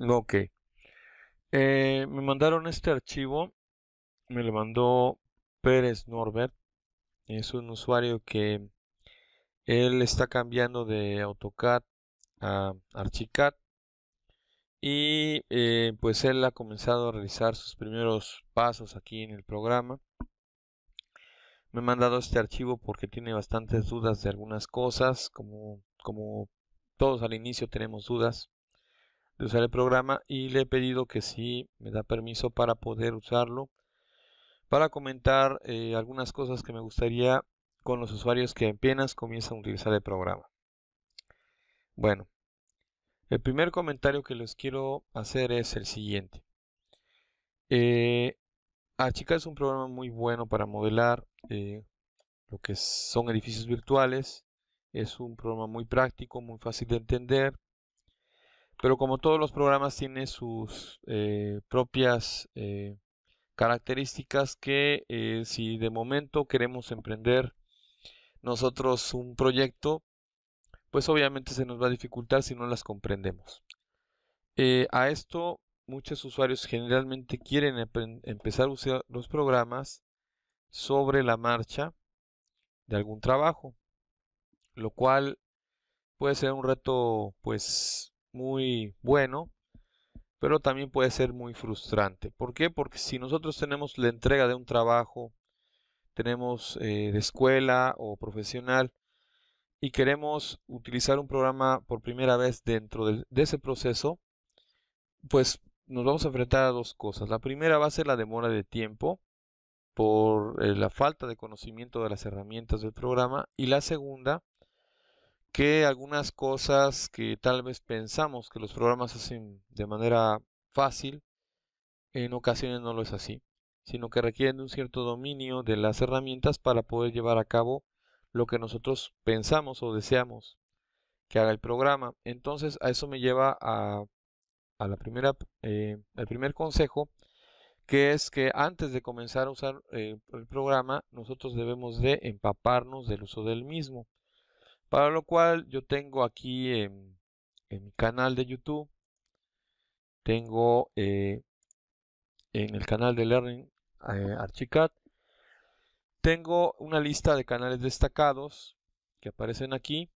Ok. Eh, me mandaron este archivo. Me lo mandó Pérez Norbert. Es un usuario que él está cambiando de AutoCAD a Archicad. Y eh, pues él ha comenzado a realizar sus primeros pasos aquí en el programa. Me ha mandado este archivo porque tiene bastantes dudas de algunas cosas, como, como todos al inicio tenemos dudas de usar el programa y le he pedido que si sí me da permiso para poder usarlo para comentar eh, algunas cosas que me gustaría con los usuarios que apenas comienzan a utilizar el programa. Bueno, el primer comentario que les quiero hacer es el siguiente. Eh, es un programa muy bueno para modelar eh, lo que son edificios virtuales. Es un programa muy práctico, muy fácil de entender, pero como todos los programas tiene sus eh, propias eh, características que eh, si de momento queremos emprender nosotros un proyecto, pues obviamente se nos va a dificultar si no las comprendemos. a esto muchos usuarios generalmente quieren empezar a usar los programas sobre la marcha de algún trabajo, lo cual puede ser un reto pues muy bueno, pero también puede ser muy frustrante. ¿Por qué? Porque si nosotros tenemos la entrega de un trabajo, tenemos eh, de escuela o profesional, y queremos utilizar un programa por primera vez dentro de, ese proceso, pues nos vamos a enfrentar a dos cosas. La primera va a ser la demora de tiempo por eh, la falta de conocimiento de las herramientas del programa y la segunda que algunas cosas que tal vez pensamos que los programas hacen de manera fácil, en ocasiones no lo es así, sino que requieren de un cierto dominio de las herramientas para poder llevar a cabo lo que nosotros pensamos o deseamos que haga el programa. Entonces a eso me lleva a, la primera, eh, primer consejo, que es que antes de comenzar a usar eh, el programa, nosotros debemos de empaparnos del uso del mismo. Para lo cual yo tengo aquí en, mi canal de YouTube, tengo eh, en el canal de Learning eh, Archicat. Archicad, tengo una lista de canales destacados que aparecen aquí.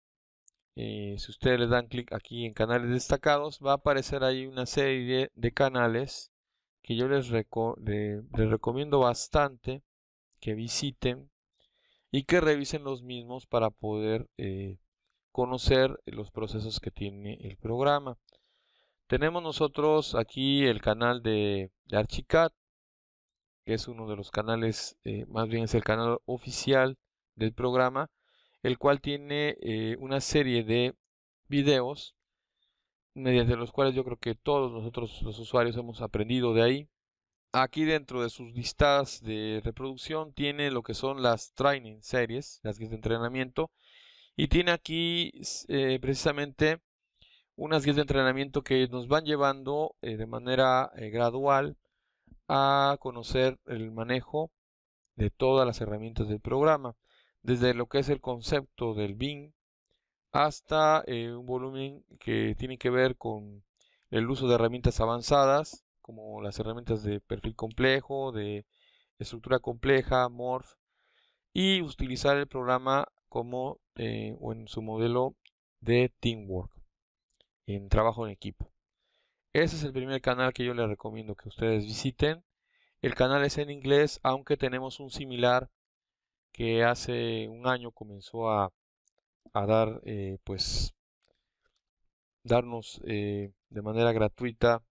Eh, si ustedes le dan clic aquí en canales destacados, va a aparecer ahí una serie de, canales que yo les recomiendo bastante que visiten y que revisen los mismos para poder eh, conocer los procesos que tiene el programa. Tenemos nosotros aquí el canal de, Archicad, que es uno de los canales, eh, más bien es el canal oficial del programa, el cual tiene eh, una serie de videos mediante los cuales yo creo que todos nosotros los usuarios hemos aprendido de ahí. Aquí dentro de sus listas de reproducción tiene lo que son las training series, las guías de entrenamiento. Y tiene aquí eh, precisamente unas guías de entrenamiento que nos van llevando eh, de manera eh, gradual a conocer el manejo de todas las herramientas del programa, desde lo que es el concepto del BIM hasta un volumen que tiene que ver con el uso de herramientas avanzadas, como las herramientas de perfil complejo, de estructura compleja, morph, y utilizar el programa como eh, o en su modelo de teamwork, en trabajo en equipo. Ese es el primer canal que yo les recomiendo que ustedes visiten. El canal es en inglés, aunque tenemos un similar que hace un año comenzó a, dar, eh, pues, darnos eh, de manera gratuita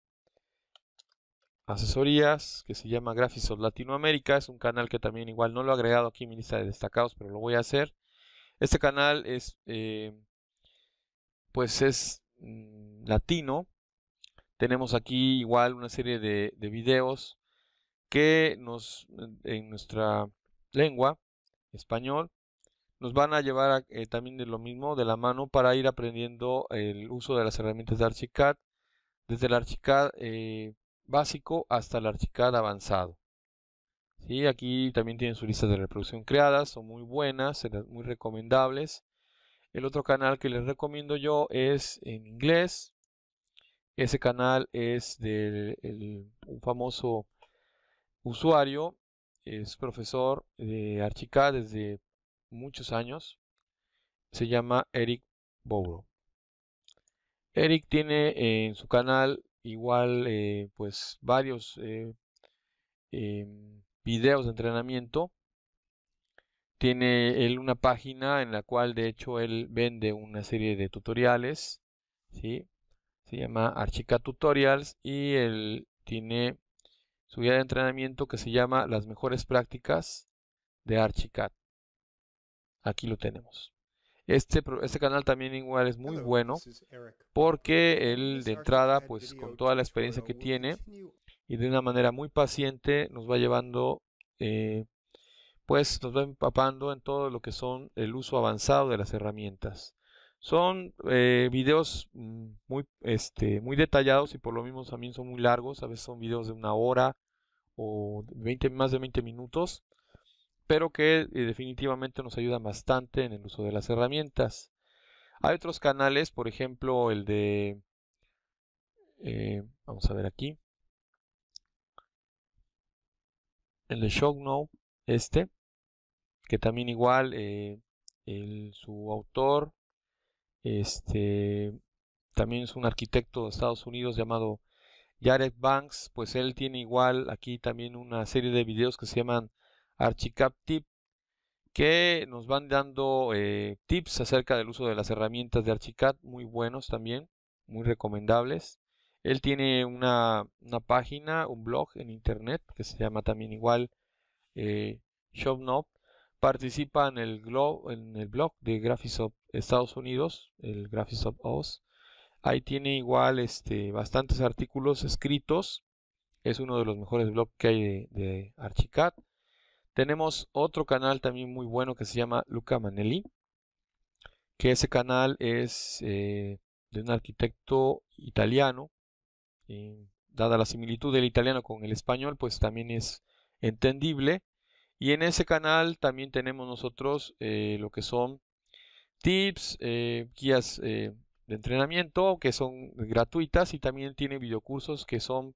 asesorías que se llama of Latinoamérica. Es un canal que también igual no lo he agregado aquí en lista de destacados, pero lo voy a hacer. Este canal es, eh, pues es mm, latino. Tenemos aquí igual una serie de, vídeos videos que nos, eh, en nuestra lengua, español, nos van a llevar eh, también de lo mismo, de la mano, para ir aprendiendo el uso de las herramientas de Archicad. Desde el Archicad básico hasta el Archicad avanzado. ¿Sí? Aquí también tienen su lista de reproducción creadas, son muy buenas, muy recomendables. El otro canal que les recomiendo yo es en inglés. Ese canal es de un famoso usuario, es profesor de Archicad desde muchos años. Se llama Eric Bouro. Eric tiene en su canal igual eh, pues varios eh, em, videos de entrenamiento. Tiene él una página en la cual de hecho él vende una serie de tutoriales, se llama Archicad Tutorials y él tiene su guía de entrenamiento que se llama Las mejores prácticas de Archicad. Aquí lo tenemos. Este, este, canal también igual es muy bueno porque él de entrada, pues con toda la experiencia que tiene y de una manera muy paciente nos va llevando, eh, pues nos va empapando en todo lo que son el uso avanzado de las herramientas. Son eh, videos mm, muy, este, muy detallados y por lo mismo también son muy largos, a veces son videos de una hora o 20, más de 20 minutos pero que eh, definitivamente nos ayuda bastante en el uso de las herramientas. Hay otros canales, por ejemplo, el de... Eh, vamos a ver aquí. El de ShowNow, este, que también igual eh, su autor, este, también es un arquitecto de Estados Unidos llamado Jared Banks, pues él tiene igual aquí también una serie de videos que se llaman Archicap Tip, que nos van dando eh, tips acerca del uso de las herramientas de Archicad, muy buenos también, muy recomendables. Él tiene una, página, un blog en internet que se llama también igual eh, ShopNob. Participa en el, en el blog de Graphisoft Estados Unidos, el Graphisoft OS. Ahí tiene igual este, bastantes artículos escritos. Es uno de los mejores blogs que hay de, de Archicad. Tenemos otro canal también muy bueno que se llama Luca Manelli, que ese canal es eh, de un arquitecto italiano. Eh, dada la similitud del italiano con el español, pues también es entendible. Y en ese canal también tenemos nosotros eh, lo que son tips, guías de entrenamiento que son gratuitas y también tiene videocursos que son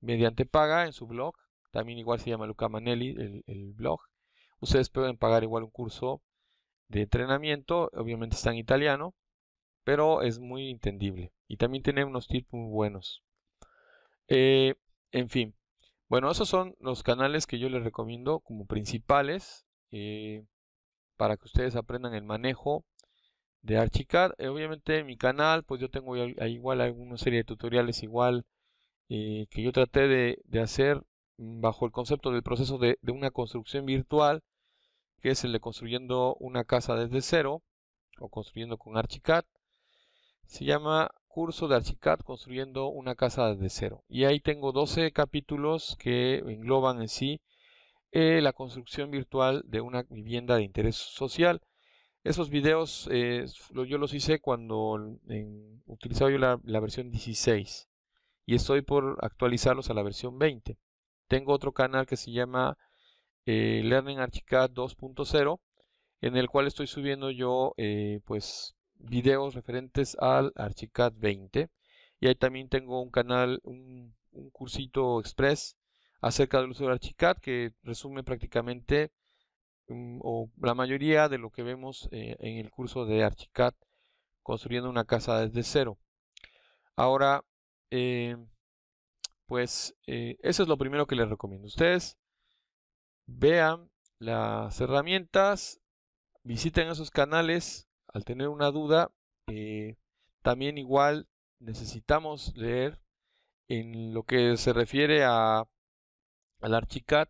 mediante paga en su blog también igual se llama Luca Manelli, el, blog. Ustedes pueden pagar igual un curso de entrenamiento, obviamente está en italiano, pero es muy entendible. Y también tiene unos tips muy buenos. Eh, en fin, bueno, esos son los canales que yo les recomiendo como principales eh, para que ustedes aprendan el manejo de Archicad. Eh, obviamente mi canal, pues yo tengo igual alguna serie de tutoriales igual que yo traté de hacer Mm, bajo el concepto del proceso de, una construcción virtual, que es el de construyendo una casa desde cero, o construyendo con Archicad. Se llama curso de Archicad construyendo una casa desde cero. Y ahí tengo 12 capítulos que engloban en sí eh, la construcción virtual de una vivienda de interés social. Esos videos eh, yo los hice cuando utilizaba yo la versión 16 y estoy por actualizarlos a la versión 20. Tengo otro canal que se llama eh, Learning Archicad 2.0, en el cual estoy subiendo yo eh, pues videos referentes al Archicad 20. Y ahí también tengo un canal, un, cursito express acerca del uso de Archicad que resume prácticamente mm, la mayoría de lo que vemos eh, en el curso de Archicad construyendo una casa desde cero. Ahora, pues eh, eso es lo primero que les recomiendo. Ustedes vean las herramientas, visiten esos canales al tener una duda. Eh, también igual necesitamos leer en lo que se refiere a, al Archicad,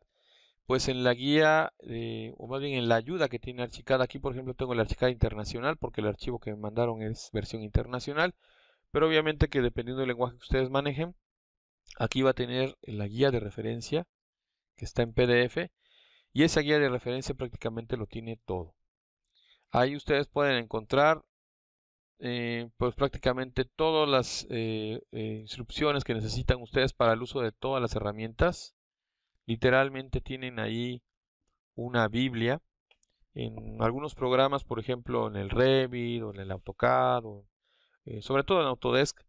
pues en la guía, o más bien en la ayuda que tiene Archicad. Aquí, por ejemplo, tengo el Archicad internacional, porque el archivo que me mandaron es versión internacional. Pero obviamente que dependiendo del lenguaje que ustedes manejen, Aquí va a tener la guía de referencia que está en PDF y esa guía de referencia prácticamente lo tiene todo. Ahí ustedes pueden encontrar eh, pues prácticamente todas las eh, eh, instrucciones que necesitan ustedes para el uso de todas las herramientas. Literalmente tienen ahí una Biblia. En algunos programas, por ejemplo, en el Revit o en el AutoCAD, o, sobre todo en Autodesk,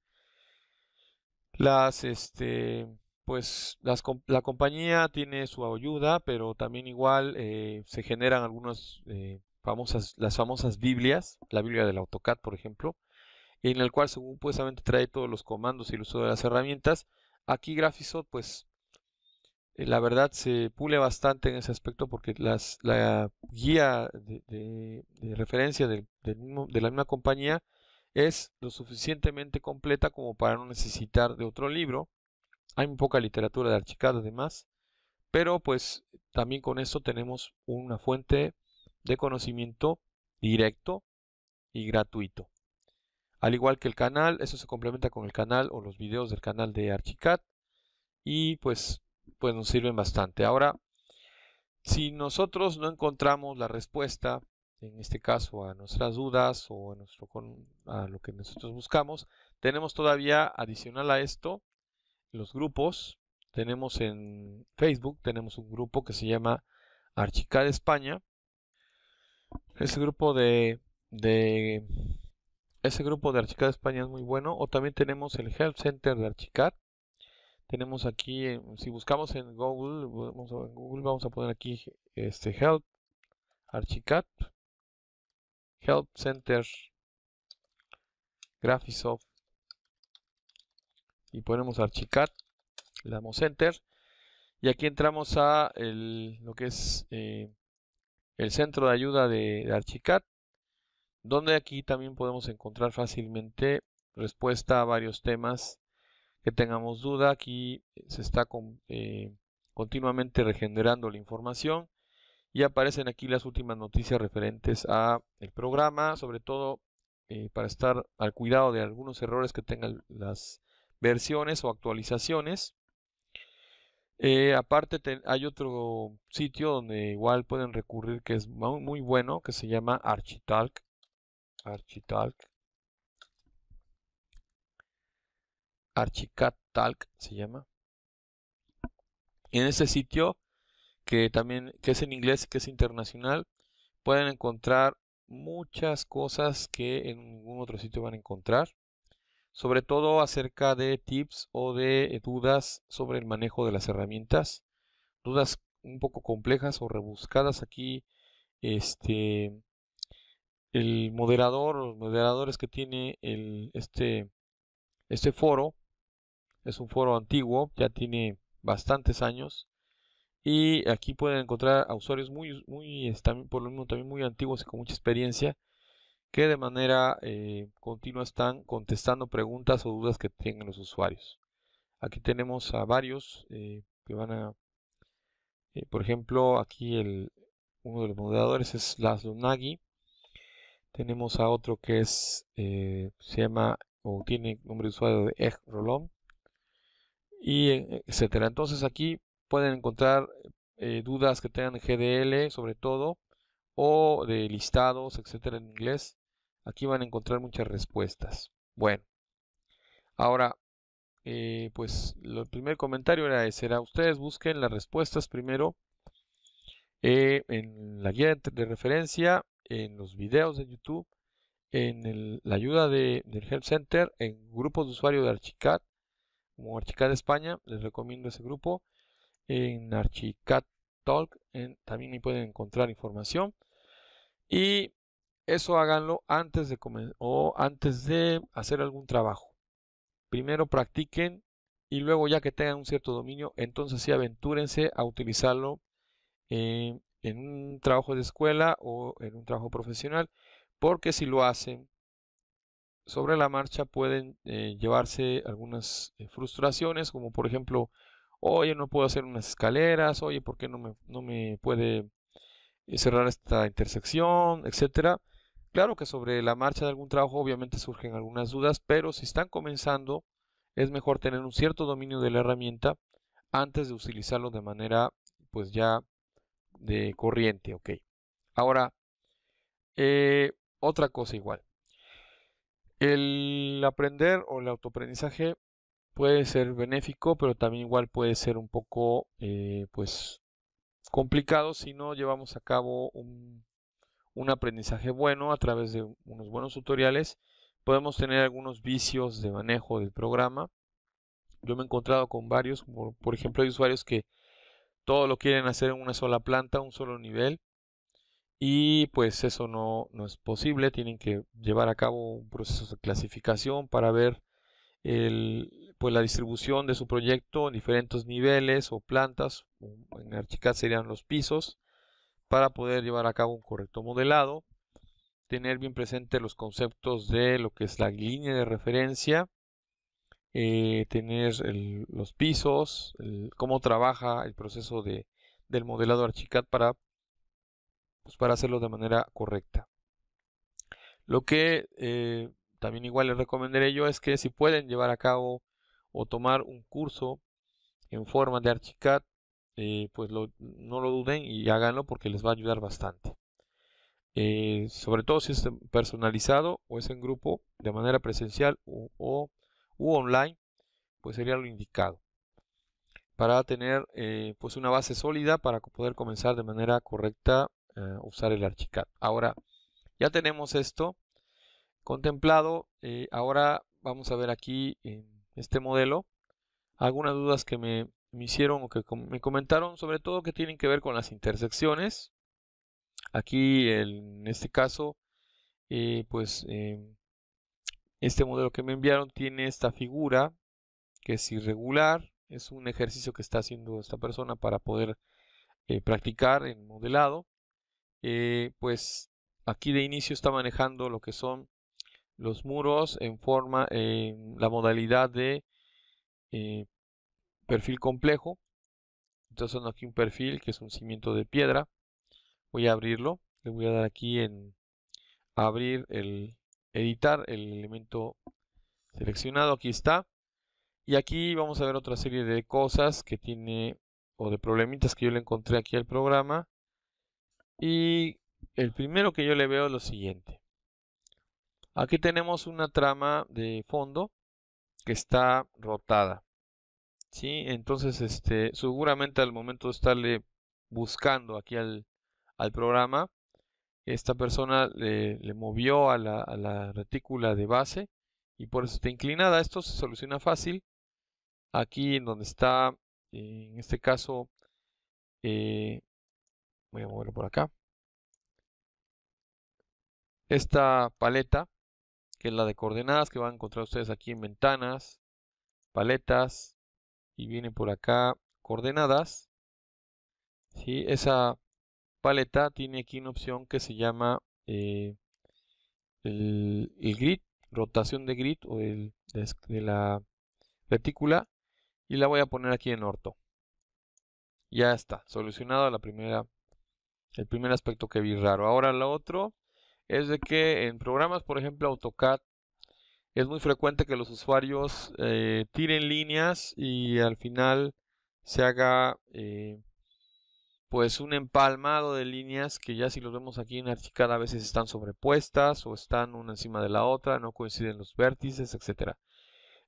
las, este, pues las, la compañía tiene su ayuda, pero también igual eh, se generan algunas eh, famosas, las famosas Biblias, la Biblia del AutoCAD, por ejemplo, en el cual según supuestamente trae todos los comandos y el uso de las herramientas. Aquí Graphisoft, pues eh, la verdad se pule bastante en ese aspecto porque las, la guía de, referencia de la misma compañía es lo suficientemente completa como para no necesitar de otro libro. Hay muy poca literatura de Archicad además, pero pues también con eso tenemos una fuente de conocimiento directo y gratuito. Al igual que el canal, eso se complementa con el canal o los videos del canal de Archicad y pues, pues nos sirven bastante. Ahora, si nosotros no encontramos la respuesta en este caso a nuestras dudas o a, nuestro, a lo que nosotros buscamos. Tenemos todavía, adicional a esto, los grupos. Tenemos en Facebook, tenemos un grupo que se llama Archicad España. Ese grupo de, de ese grupo de Archicad España es muy bueno. O también tenemos el Help Center de Archicad. Tenemos aquí, eh, si buscamos en Google, vamos a, en Google vamos a poner aquí este Help Archicad Help Center, Graphisoft y ponemos Archicad, le damos Enter y aquí entramos a lo que es eh, el centro de ayuda de, Archicad donde aquí también podemos encontrar fácilmente respuesta a varios temas que tengamos duda. Aquí se está eh, continuamente regenerando la información. Y aparecen aquí las últimas noticias referentes a el programa, sobre todo eh, para estar al cuidado de algunos errores que tengan las versiones o actualizaciones. Eh, aparte hay otro sitio donde igual pueden recurrir que es muy, bueno, que se llama Architalk. Architalk. Archicatalk se llama. En ese sitio que también que es en inglés y que es internacional, pueden encontrar muchas cosas que en ningún otro sitio van a encontrar, sobre todo acerca de tips o de eh, dudas sobre el manejo de las herramientas, dudas un poco complejas o rebuscadas aquí este el moderador los moderadores que tiene el, este este foro es un foro antiguo ya tiene bastantes años y aquí pueden encontrar a usuarios muy, muy por lo mismo también muy antiguos y con mucha experiencia, que de manera eh, continua están contestando preguntas o dudas que tengan los usuarios. Aquí tenemos a varios eh, que van a, eh, por ejemplo, aquí el, uno de los moderadores es Laszlo Nagy. Tenemos a otro que es, se llama, o tiene nombre de usuario de Egg Rolón, y etcétera. Entonces aquí pueden encontrar eh, dudas que tengan GDL sobre todo o de listados, etcétera en inglés. Aquí van a encontrar muchas respuestas. Bueno, ahora, eh, pues el primer comentario era ese, ustedes busquen las respuestas primero eh, en la guía de, referencia, en los videos de YouTube, en la ayuda del Help Center, en grupos de usuario de Archicad, como Archicad España, les recomiendo ese grupo en Archicat Talk, también pueden encontrar información. Y eso háganlo antes de o antes de hacer algún trabajo. Primero practiquen y luego ya que tengan un cierto dominio, entonces sí aventúrense a utilizarlo eh, en un trabajo de escuela o en un trabajo profesional, porque si lo hacen sobre la marcha pueden eh, llevarse algunas eh, frustraciones, como por ejemplo oye, no puedo hacer unas escaleras, oye, ¿por qué no me, no me puede eh, cerrar esta intersección, etcétera? Claro que sobre la marcha de algún trabajo obviamente surgen algunas dudas, pero si están comenzando, es mejor tener un cierto dominio de la herramienta antes de utilizarlo de manera pues ya de corriente, ok. Ahora, eh, otra cosa igual. El aprender o el autoaprendizaje puede ser benéfico, pero también igual puede ser un poco eh, pues complicado si no llevamos a cabo un, un, aprendizaje bueno a través de unos buenos tutoriales. Podemos tener algunos vicios de manejo del programa. Yo me he encontrado con varios, por, ejemplo, hay usuarios que todo lo quieren hacer en una sola planta, un solo nivel, y pues eso no es posible. Tienen que llevar a cabo un proceso de clasificación para ver el, pues la distribución de su proyecto en diferentes niveles o plantas, en Archicad serían los pisos, para poder llevar a cabo un correcto modelado, tener bien presente los conceptos de lo que es la línea de referencia, eh, tener los pisos, cómo trabaja el proceso del modelado Archicad para, pues, para hacerlo de manera correcta. Lo que eh, también igual les recomendaré yo es que si pueden llevar a cabo o tomar un curso en forma de Archicad, eh, pues no lo duden y háganlo porque les va a ayudar bastante. Eh, sobre todo si es personalizado o es en grupo de manera presencial o, online, pues sería lo indicado para tener eh, pues una base sólida para poder comenzar de manera correcta a usar el Archicad. Ahora, ya tenemos esto contemplado. ahora vamos a ver aquí este modelo, algunas dudas que me, me hicieron o que me comentaron, sobre todo que tienen que ver con las intersecciones. Aquí, en este caso, eh, pues em, este modelo que me enviaron tiene esta figura que es irregular. Es un ejercicio que está haciendo esta persona para poder eh, practicar en modelado. Eh, pues aquí de inicio está manejando lo que son los muros en forma en la modalidad de eh, perfil complejo entonces aquí un perfil que es un cimiento de piedra voy a abrirlo le voy a dar aquí en abrir el editar el elemento seleccionado aquí está y aquí vamos a ver otra serie de cosas que tiene o de problemitas que yo le encontré aquí al programa y el primero que yo le veo es lo siguiente Aquí tenemos una trama de fondo que está rotada. ¿sí? Entonces, este, seguramente al momento de estarle buscando aquí al, programa, esta persona le, movió a la, retícula de base y por eso está inclinada. Esto se soluciona fácil. Aquí en donde está, en este caso, eh, voy a moverlo por acá. Esta paleta que es la de coordenadas que van a encontrar ustedes aquí en ventanas, paletas, y viene por acá coordenadas. ¿sí? Esa paleta tiene aquí una opción que se llama eh, el, el, grid, rotación de grid o el, de, la retícula y la voy a poner aquí en orto. Ya está, solucionado la primera, el primer aspecto que vi raro. Ahora lo otro es de que en programas, por ejemplo, AutoCAD, es muy frecuente que los usuarios eh, tiren líneas y al final se haga eh, pues un empalmado de líneas que ya si los vemos aquí en Archicad a veces están sobrepuestas o están una encima de la otra, no coinciden los vértices, etc.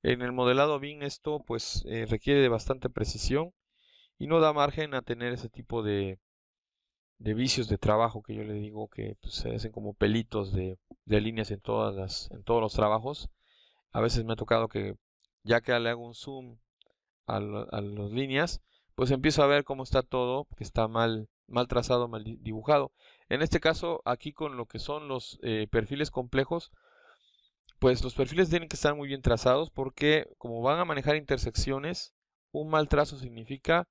En el modelado BIM esto pues eh, requiere de bastante precisión y no da margen a tener ese tipo de, de vicios de trabajo que yo le digo que pues, se hacen como pelitos de, líneas en todas las en todos los trabajos a veces me ha tocado que ya que le hago un zoom a, las líneas pues empiezo a ver cómo está todo que está mal mal trazado mal dibujado en este caso aquí con lo que son los eh, perfiles complejos pues los perfiles tienen que estar muy bien trazados porque como van a manejar intersecciones un mal trazo significa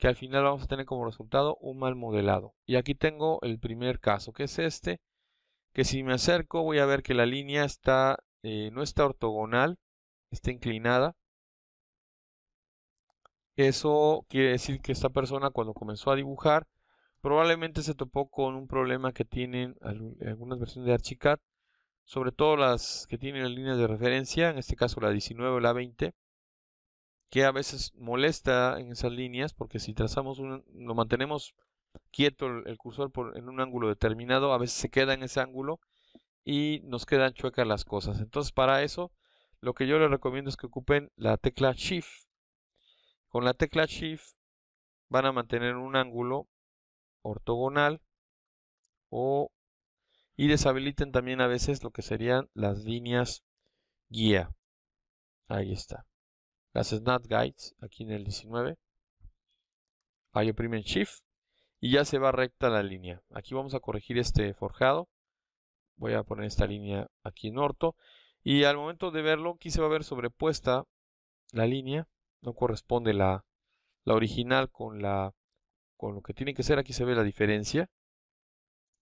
que al final vamos a tener como resultado un mal modelado. Y aquí tengo el primer caso, que es este, que si me acerco voy a ver que la línea está, eh, no está ortogonal, está inclinada. Eso quiere decir que esta persona cuando comenzó a dibujar probablemente se topó con un problema que tienen algunas versiones de Archicad, sobre todo las que tienen las líneas de referencia, en este caso la 19 o la 20, que a veces molesta en esas líneas, porque si trazamos un, lo mantenemos quieto el, cursor por, en un ángulo determinado, a veces se queda en ese ángulo y nos quedan chuecas las cosas. Entonces para eso lo que yo les recomiendo es que ocupen la tecla Shift. Con la tecla Shift van a mantener un ángulo ortogonal o, y deshabiliten también a veces lo que serían las líneas guía. Ahí está las snap guides aquí en el 19 ahí oprimen shift y ya se va recta la línea aquí vamos a corregir este forjado voy a poner esta línea aquí en orto y al momento de verlo aquí se va a ver sobrepuesta la línea no corresponde la, la original con la con lo que tiene que ser aquí se ve la diferencia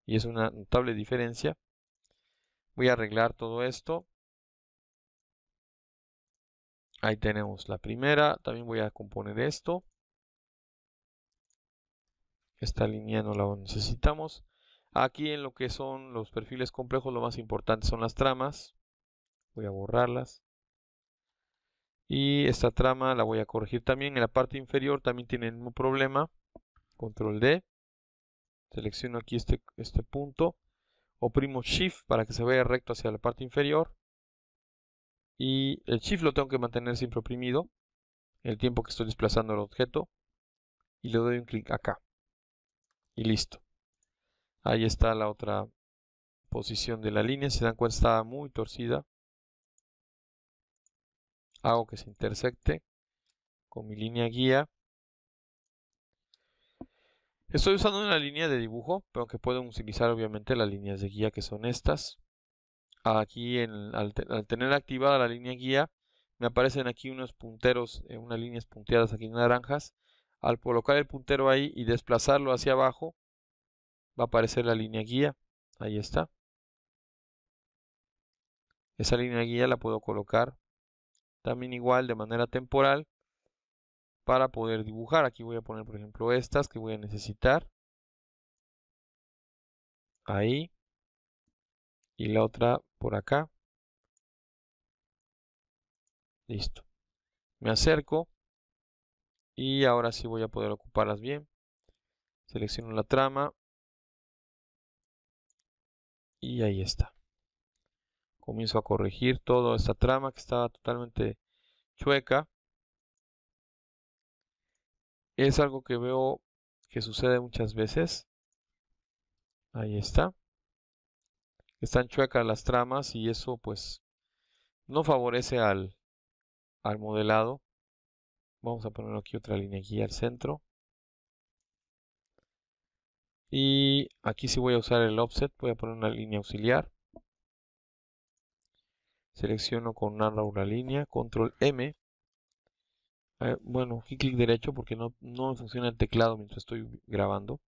y es una notable diferencia voy a arreglar todo esto Ahí tenemos la primera. También voy a componer esto. Esta línea no la necesitamos. Aquí en lo que son los perfiles complejos, lo más importante son las tramas. Voy a borrarlas. Y esta trama la voy a corregir también. En la parte inferior también tiene el mismo problema. Control D. Selecciono aquí este, este punto. Oprimo Shift para que se vaya recto hacia la parte inferior y el shift lo tengo que mantener siempre oprimido el tiempo que estoy desplazando el objeto y le doy un clic acá y listo ahí está la otra posición de la línea se dan cuenta está muy torcida hago que se intersecte con mi línea guía estoy usando una línea de dibujo pero que pueden utilizar obviamente las líneas de guía que son estas aquí al, tener activada la línea guía, me aparecen aquí unos punteros, eh, unas líneas punteadas aquí en naranjas. Al colocar el puntero ahí y desplazarlo hacia abajo, va a aparecer la línea guía. Ahí está. Esa línea guía la puedo colocar también igual de manera temporal para poder dibujar. Aquí voy a poner, por ejemplo, estas que voy a necesitar. Ahí. Y la otra por acá. Listo. Me acerco. Y ahora sí voy a poder ocuparlas bien. Selecciono la trama. Y ahí está. Comienzo a corregir toda esta trama que estaba totalmente chueca. Es algo que veo que sucede muchas veces. Ahí está están chuecas las tramas y eso pues no favorece al, al modelado. Vamos a poner aquí otra línea aquí al centro. Y aquí sí voy a usar el offset, voy a poner una línea auxiliar. Selecciono con una una línea, control M. Eh, bueno, aquí clic derecho porque no, no funciona el teclado mientras estoy grabando.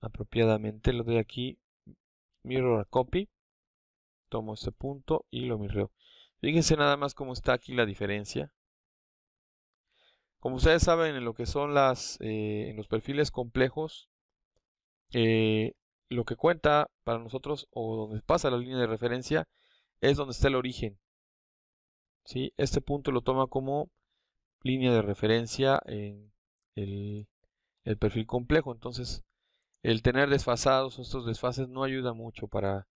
Apropiadamente lo doy aquí mirror copy, tomo este punto y lo mirreo. Fíjense nada más cómo está aquí la diferencia. Como ustedes saben, en lo que son las, eh, en los perfiles complejos, eh, lo que cuenta para nosotros o donde pasa la línea de referencia es donde está el origen. Este punto lo toma como línea de referencia en el, el perfil complejo. Entonces, el tener desfasados, estos desfases no ayuda mucho para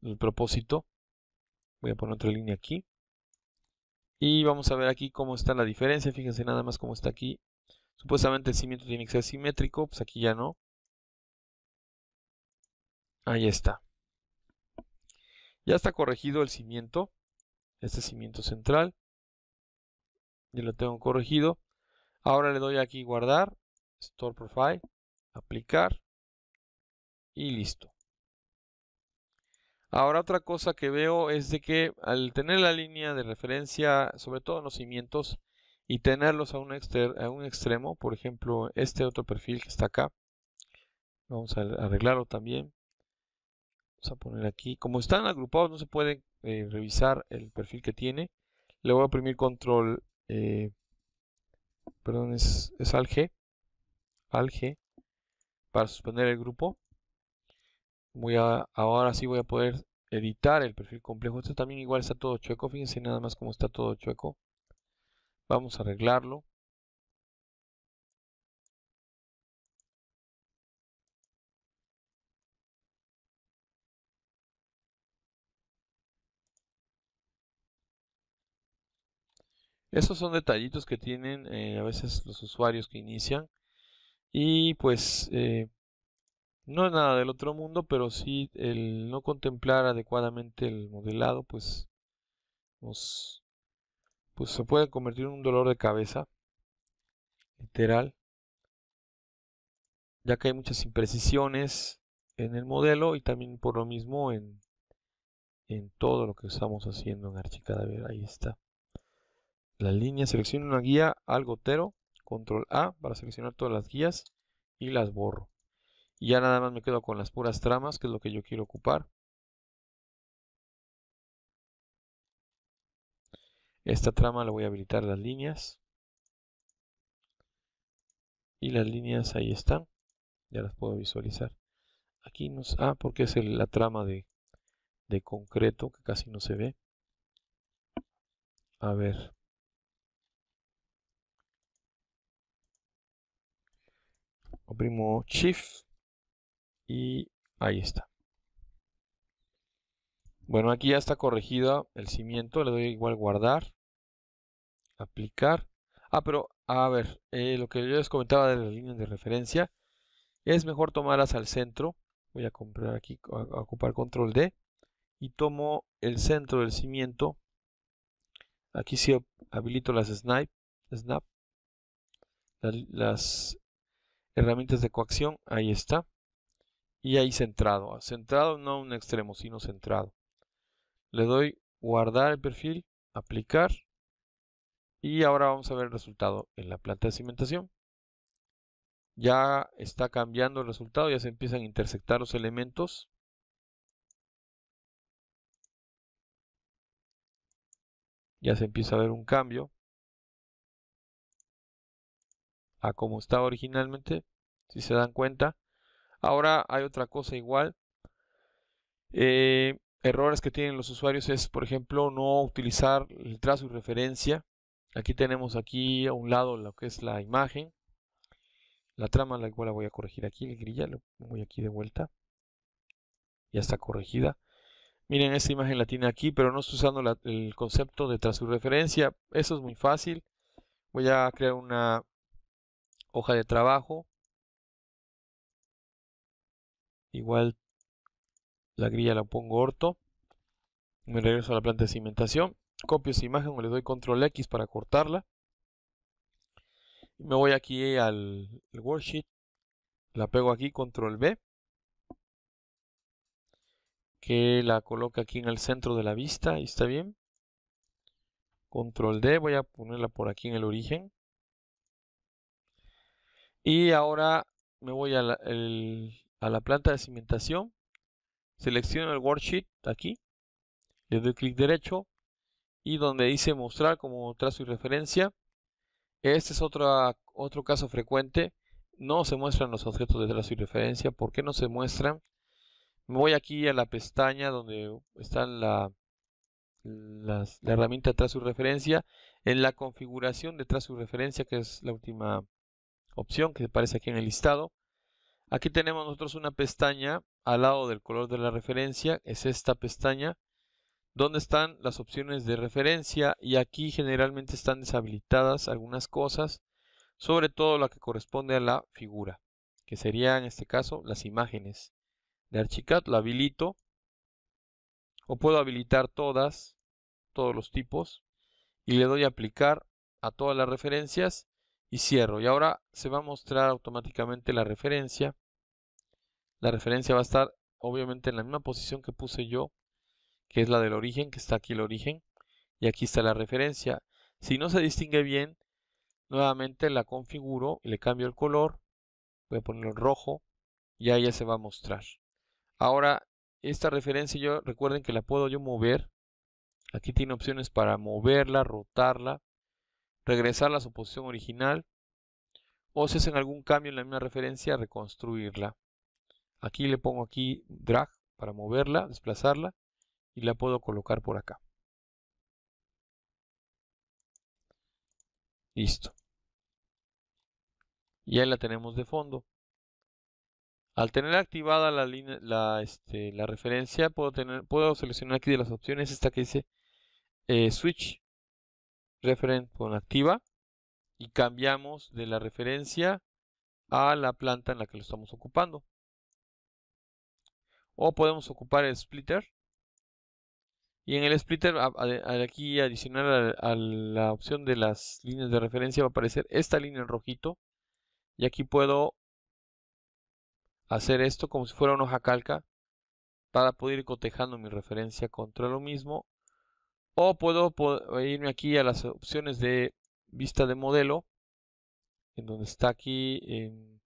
el propósito. Voy a poner otra línea aquí. Y vamos a ver aquí cómo está la diferencia. Fíjense nada más cómo está aquí. Supuestamente el cimiento tiene que ser simétrico. Pues aquí ya no. Ahí está. Ya está corregido el cimiento. Este cimiento central. Ya lo tengo corregido. Ahora le doy aquí guardar. Store Profile. Aplicar y listo. Ahora otra cosa que veo es de que al tener la línea de referencia, sobre todo en los cimientos, y tenerlos a un, a un extremo, por ejemplo, este otro perfil que está acá, vamos a arreglarlo también. Vamos a poner aquí, como están agrupados no se puede eh, revisar el perfil que tiene. Le voy a oprimir control, eh, perdón, es, es al G, al G, para suspender el grupo voy a, ahora sí voy a poder editar el perfil complejo. Esto también igual está todo chueco. Fíjense nada más cómo está todo chueco. Vamos a arreglarlo. Esos son detallitos que tienen eh, a veces los usuarios que inician. Y pues eh, no es nada del otro mundo, pero sí el no contemplar adecuadamente el modelado, pues, pues se puede convertir en un dolor de cabeza, literal, ya que hay muchas imprecisiones en el modelo y también por lo mismo en, en todo lo que estamos haciendo en Archicad. Ahí está. La línea, selecciono una guía al gotero, control A para seleccionar todas las guías y las borro ya nada más me quedo con las puras tramas, que es lo que yo quiero ocupar. Esta trama la voy a habilitar las líneas. Y las líneas ahí están. Ya las puedo visualizar. Aquí nos... Ah, porque es la trama de, de concreto que casi no se ve. A ver. Oprimo Shift y ahí está. Bueno, aquí ya está corregido el cimiento, le doy igual guardar, aplicar. Ah, pero a ver, eh, lo que yo les comentaba de las líneas de referencia, es mejor tomarlas al centro. Voy a comprar aquí, ocupar control D y tomo el centro del cimiento. Aquí sí habilito las snap, las herramientas de coacción, ahí está y ahí centrado. Centrado no un extremo, sino centrado. Le doy guardar el perfil, aplicar y ahora vamos a ver el resultado en la planta de cimentación. Ya está cambiando el resultado, ya se empiezan a intersectar los elementos. Ya se empieza a ver un cambio a como estaba originalmente. Si se dan cuenta, Ahora hay otra cosa igual. Eh, errores que tienen los usuarios es, por ejemplo, no utilizar el trazo y referencia. Aquí tenemos aquí a un lado lo que es la imagen. La trama la igual la voy a corregir aquí, el grilla, lo voy aquí de vuelta. Ya está corregida. Miren, esta imagen la tiene aquí, pero no estoy usando el concepto de trazo y referencia. Eso es muy fácil. Voy a crear una hoja de trabajo igual la grilla la pongo orto, me regreso a la planta de cimentación, copio esa imagen, le doy control X para cortarla, me voy aquí al worksheet, la pego aquí, control B, que la coloca aquí en el centro de la vista, Ahí está bien, control D, voy a ponerla por aquí en el origen, y ahora me voy al a la planta de cimentación, selecciono el worksheet aquí, le doy clic derecho y donde dice mostrar como trazo y referencia, este es otro caso frecuente, no se muestran los objetos de trazo y referencia, ¿por qué no se muestran? Me voy aquí a la pestaña donde está la, la, la herramienta trazo y referencia, en la configuración de trazo y referencia, que es la última opción que aparece aquí en el listado, Aquí tenemos nosotros una pestaña al lado del color de la referencia, es esta pestaña, donde están las opciones de referencia y aquí generalmente están deshabilitadas algunas cosas, sobre todo la que corresponde a la figura, que sería en este caso las imágenes de Archicad, la habilito o puedo habilitar todas, todos los tipos y le doy a aplicar a todas las referencias y cierro. Y ahora se va a mostrar automáticamente la referencia la referencia va a estar obviamente en la misma posición que puse yo, que es la del origen, que está aquí el origen, y aquí está la referencia. Si no se distingue bien, nuevamente la configuro y le cambio el color, voy a ponerlo en rojo, y ahí ya se va a mostrar. Ahora, esta referencia yo recuerden que la puedo yo mover, aquí tiene opciones para moverla, rotarla, regresarla a su posición original, o si hacen algún cambio en la misma referencia, reconstruirla. Aquí le pongo aquí drag para moverla, desplazarla y la puedo colocar por acá. Listo. Y ahí la tenemos de fondo. Al tener activada la, este, referencia, puedo, seleccionar aquí de las opciones esta que dice eh, Switch reference con activa y cambiamos de la referencia a la planta en la que lo estamos ocupando o podemos ocupar el splitter y en el splitter aquí adicional a, la opción de las líneas de referencia va a aparecer esta línea en rojito y aquí puedo hacer esto como si fuera una hoja calca para poder ir cotejando mi referencia contra lo mismo o puedo, irme aquí a las opciones de vista de modelo en donde está aquí en,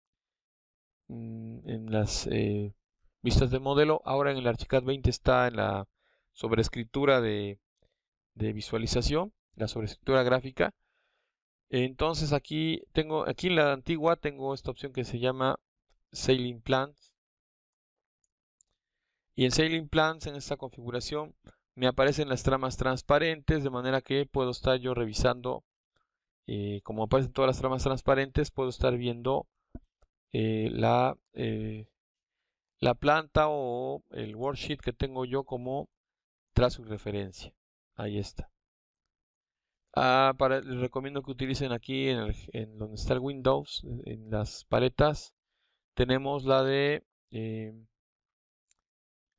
las eh, vistas de modelo. Ahora en el Archicad 20 está en la sobreescritura de, visualización, la sobreescritura gráfica. Entonces aquí tengo, aquí en la antigua tengo esta opción que se llama Sailing Plans. Y en Sailing Plans, en esta configuración, me aparecen las tramas transparentes, de manera que puedo estar yo revisando, eh, como aparecen todas las tramas transparentes, puedo estar viendo eh, la, eh, la planta o el worksheet que tengo yo como trazo y referencia. Ahí está. Ah, para, les recomiendo que utilicen aquí en, donde está el Windows, en las paletas, tenemos la de... Eh,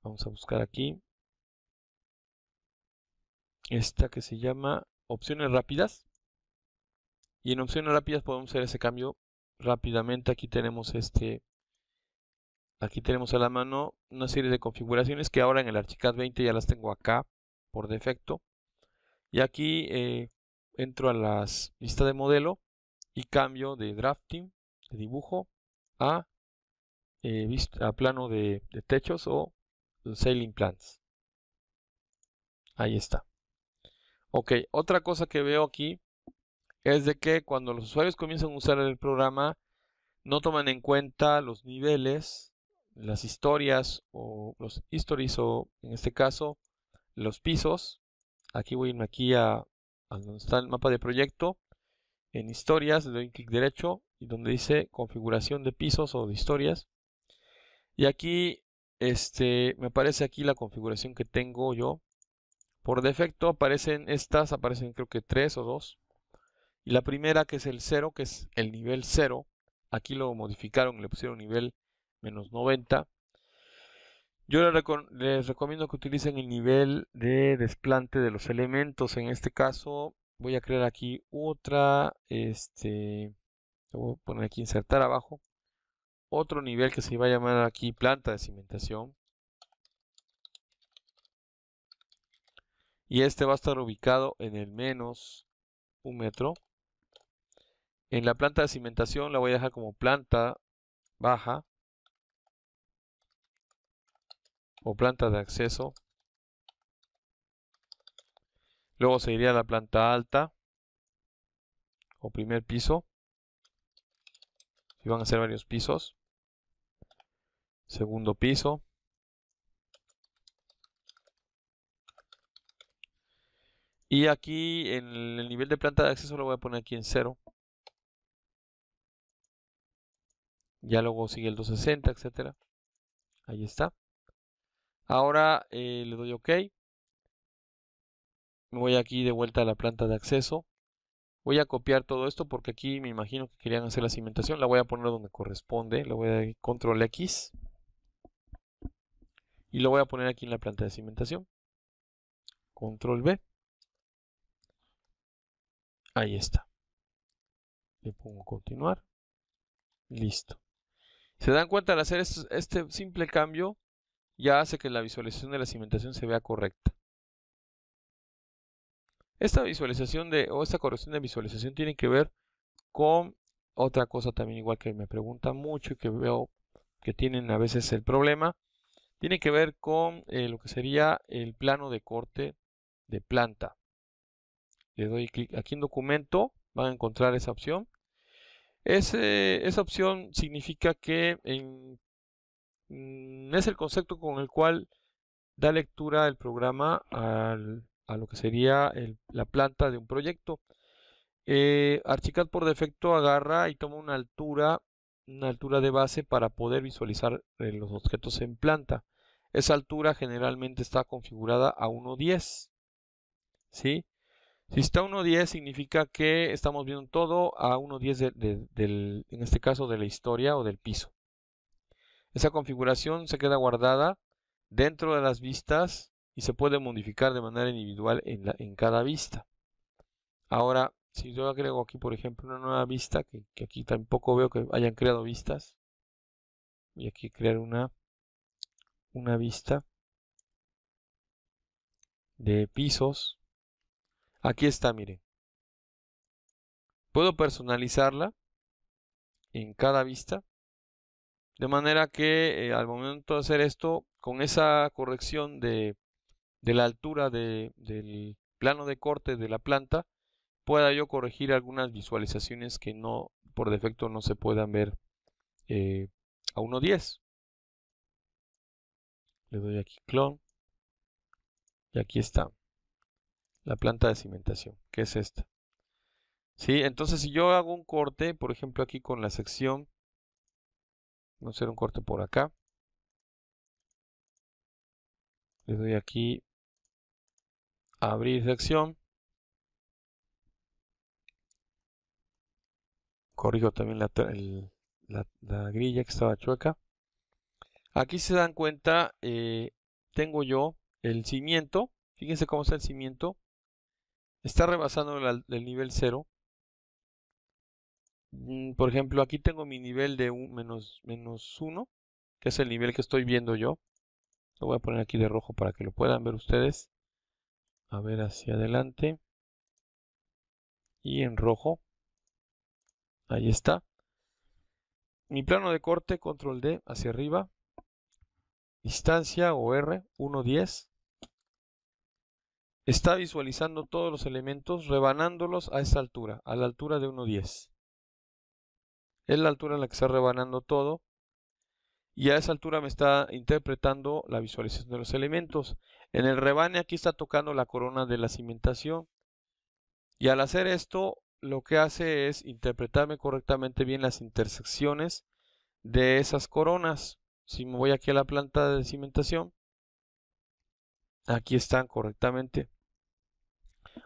vamos a buscar aquí. Esta que se llama opciones rápidas. Y en opciones rápidas podemos hacer ese cambio rápidamente. Aquí tenemos este Aquí tenemos a la mano una serie de configuraciones que ahora en el Archicad 20 ya las tengo acá por defecto. Y aquí eh, entro a las vistas de modelo y cambio de drafting, de dibujo, a, eh, a plano de, techos o sailing plans. Ahí está. Ok, otra cosa que veo aquí es de que cuando los usuarios comienzan a usar el programa, no toman en cuenta los niveles las historias o los histories o en este caso los pisos. Aquí voy a irme aquí a, donde está el mapa de proyecto. En historias le doy clic derecho y donde dice configuración de pisos o de historias. Y aquí este, me aparece aquí la configuración que tengo yo. Por defecto aparecen estas, aparecen creo que tres o dos. Y la primera que es el 0, que es el nivel 0. Aquí lo modificaron, le pusieron nivel menos 90. Yo les, recomiendo que utilicen el nivel de desplante de los elementos. En este caso voy a crear aquí otra, este, voy a poner aquí insertar abajo, otro nivel que se va a llamar aquí planta de cimentación. Y este va a estar ubicado en el menos un metro. En la planta de cimentación la voy a dejar como planta baja. o planta de acceso. Luego seguiría la planta alta o primer piso. Y van a ser varios pisos. Segundo piso. Y aquí en el nivel de planta de acceso lo voy a poner aquí en cero. Ya luego sigue el 260, etcétera. Ahí está. Ahora eh, le doy OK. Me voy aquí de vuelta a la planta de acceso. Voy a copiar todo esto porque aquí me imagino que querían hacer la cimentación. La voy a poner donde corresponde. Le voy a dar control X. Y lo voy a poner aquí en la planta de cimentación. Control B. Ahí está. Le pongo continuar. Listo. Se dan cuenta al hacer este simple cambio, ya hace que la visualización de la cimentación se vea correcta. Esta visualización de, o esta corrección de visualización tiene que ver con otra cosa también igual que me preguntan mucho y que veo que tienen a veces el problema. Tiene que ver con eh, lo que sería el plano de corte de planta. Le doy clic aquí en documento, van a encontrar esa opción. esa opción significa que en Mm, es el concepto con el cual da lectura el programa a lo que sería la planta de un proyecto. Eh, Archicad por defecto agarra y toma una altura, una altura de base para poder visualizar eh, los objetos en planta. Esa altura generalmente está configurada a 1.10. ¿Sí? Si está 1.10 significa que estamos viendo todo a 1.10 de, en este caso de la historia o del piso. Esa configuración se queda guardada dentro de las vistas y se puede modificar de manera individual en, cada vista. Ahora, si yo agrego aquí, por ejemplo, una nueva vista, que, aquí tampoco veo que hayan creado vistas, voy aquí crear una, una vista de pisos. Aquí está, miren. Puedo personalizarla en cada vista de manera que eh, al momento de hacer esto, con esa corrección de, de la altura del plano de corte de la planta, pueda yo corregir algunas visualizaciones que no por defecto no se puedan ver eh, a 1.10. Le doy aquí clon. Y aquí está. La planta de cimentación, que es esta. ¿Sí? Entonces, si yo hago un corte, por ejemplo, aquí con la sección Vamos a hacer un corte por acá. Le doy aquí abrir sección. Corrijo también la, grilla que estaba chueca. Aquí se dan cuenta, eh, tengo yo el cimiento. Fíjense cómo está el cimiento. Está rebasando el, el nivel 0. Mm, por ejemplo, aquí tengo mi nivel de un, menos, menos 1, que es el nivel que estoy viendo yo. Lo voy a poner aquí de rojo para que lo puedan ver ustedes. A ver hacia adelante. Y en rojo. Ahí está. Mi plano de corte, control D, hacia arriba. Distancia o R, 1.10. Está visualizando todos los elementos, rebanándolos a esa altura, a la altura de 1.10. Es la altura en la que está rebanando todo. Y a esa altura me está interpretando la visualización de los elementos. En el rebane aquí está tocando la corona de la cimentación. Y al hacer esto, lo que hace es interpretarme correctamente bien las intersecciones de esas coronas. Si me voy aquí a la planta de cimentación, aquí están correctamente.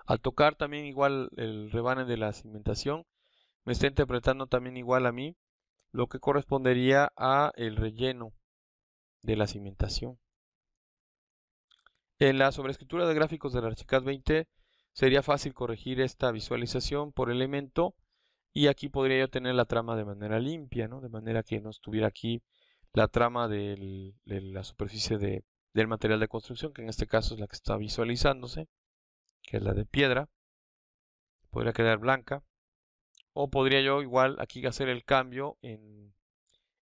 Al tocar también igual el rebane de la cimentación, me está interpretando también igual a mí lo que correspondería a el relleno de la cimentación. En la sobreescritura de gráficos del Archicad 20 sería fácil corregir esta visualización por elemento y aquí podría yo tener la trama de manera limpia, ¿no? de manera que no estuviera aquí la trama de la superficie del material de construcción, que en este caso es la que está visualizándose, que es la de piedra, podría quedar blanca. O podría yo igual aquí hacer el cambio en,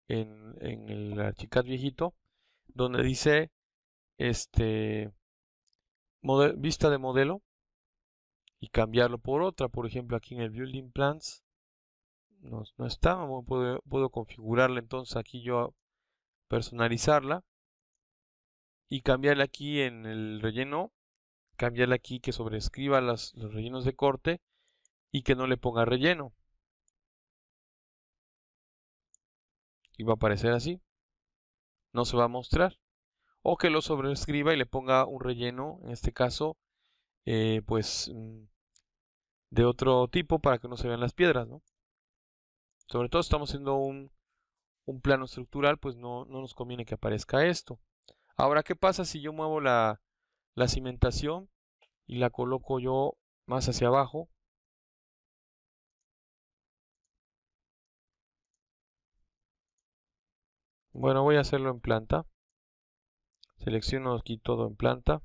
el archicad viejito, donde dice este vista de modelo y cambiarlo por otra. Por ejemplo, aquí en el Building Plans no, no está. Puedo, configurarla entonces aquí yo personalizarla y cambiarle aquí en el relleno, cambiarla aquí que sobrescriba los rellenos de corte y que no le ponga relleno. y va a aparecer así. No se va a mostrar. O que lo sobrescriba y le ponga un relleno, en este caso, eh, pues mm, de otro tipo para que no se vean las piedras, Sobre todo estamos haciendo un, plano estructural, pues no, no, nos conviene que aparezca esto. Ahora, ¿qué pasa si yo muevo la, la cimentación y la coloco yo más hacia abajo? Bueno, voy a hacerlo en planta. Selecciono aquí todo en planta.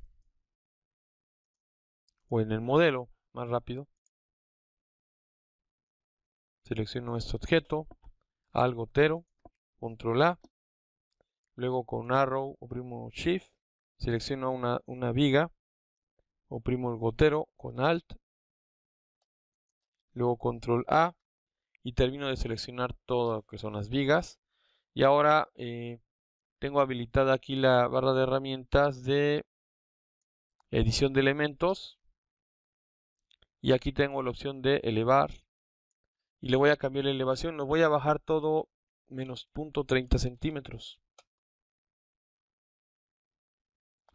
O en el modelo, más rápido. Selecciono este objeto, algo gotero, control A. Luego con arrow oprimo shift, selecciono una, una viga, oprimo el gotero con alt. Luego control A y termino de seleccionar todo lo que son las vigas y ahora eh, tengo habilitada aquí la barra de herramientas de edición de elementos. Y aquí tengo la opción de elevar. Y le voy a cambiar la elevación. Lo voy a bajar todo menos 0.30 centímetros.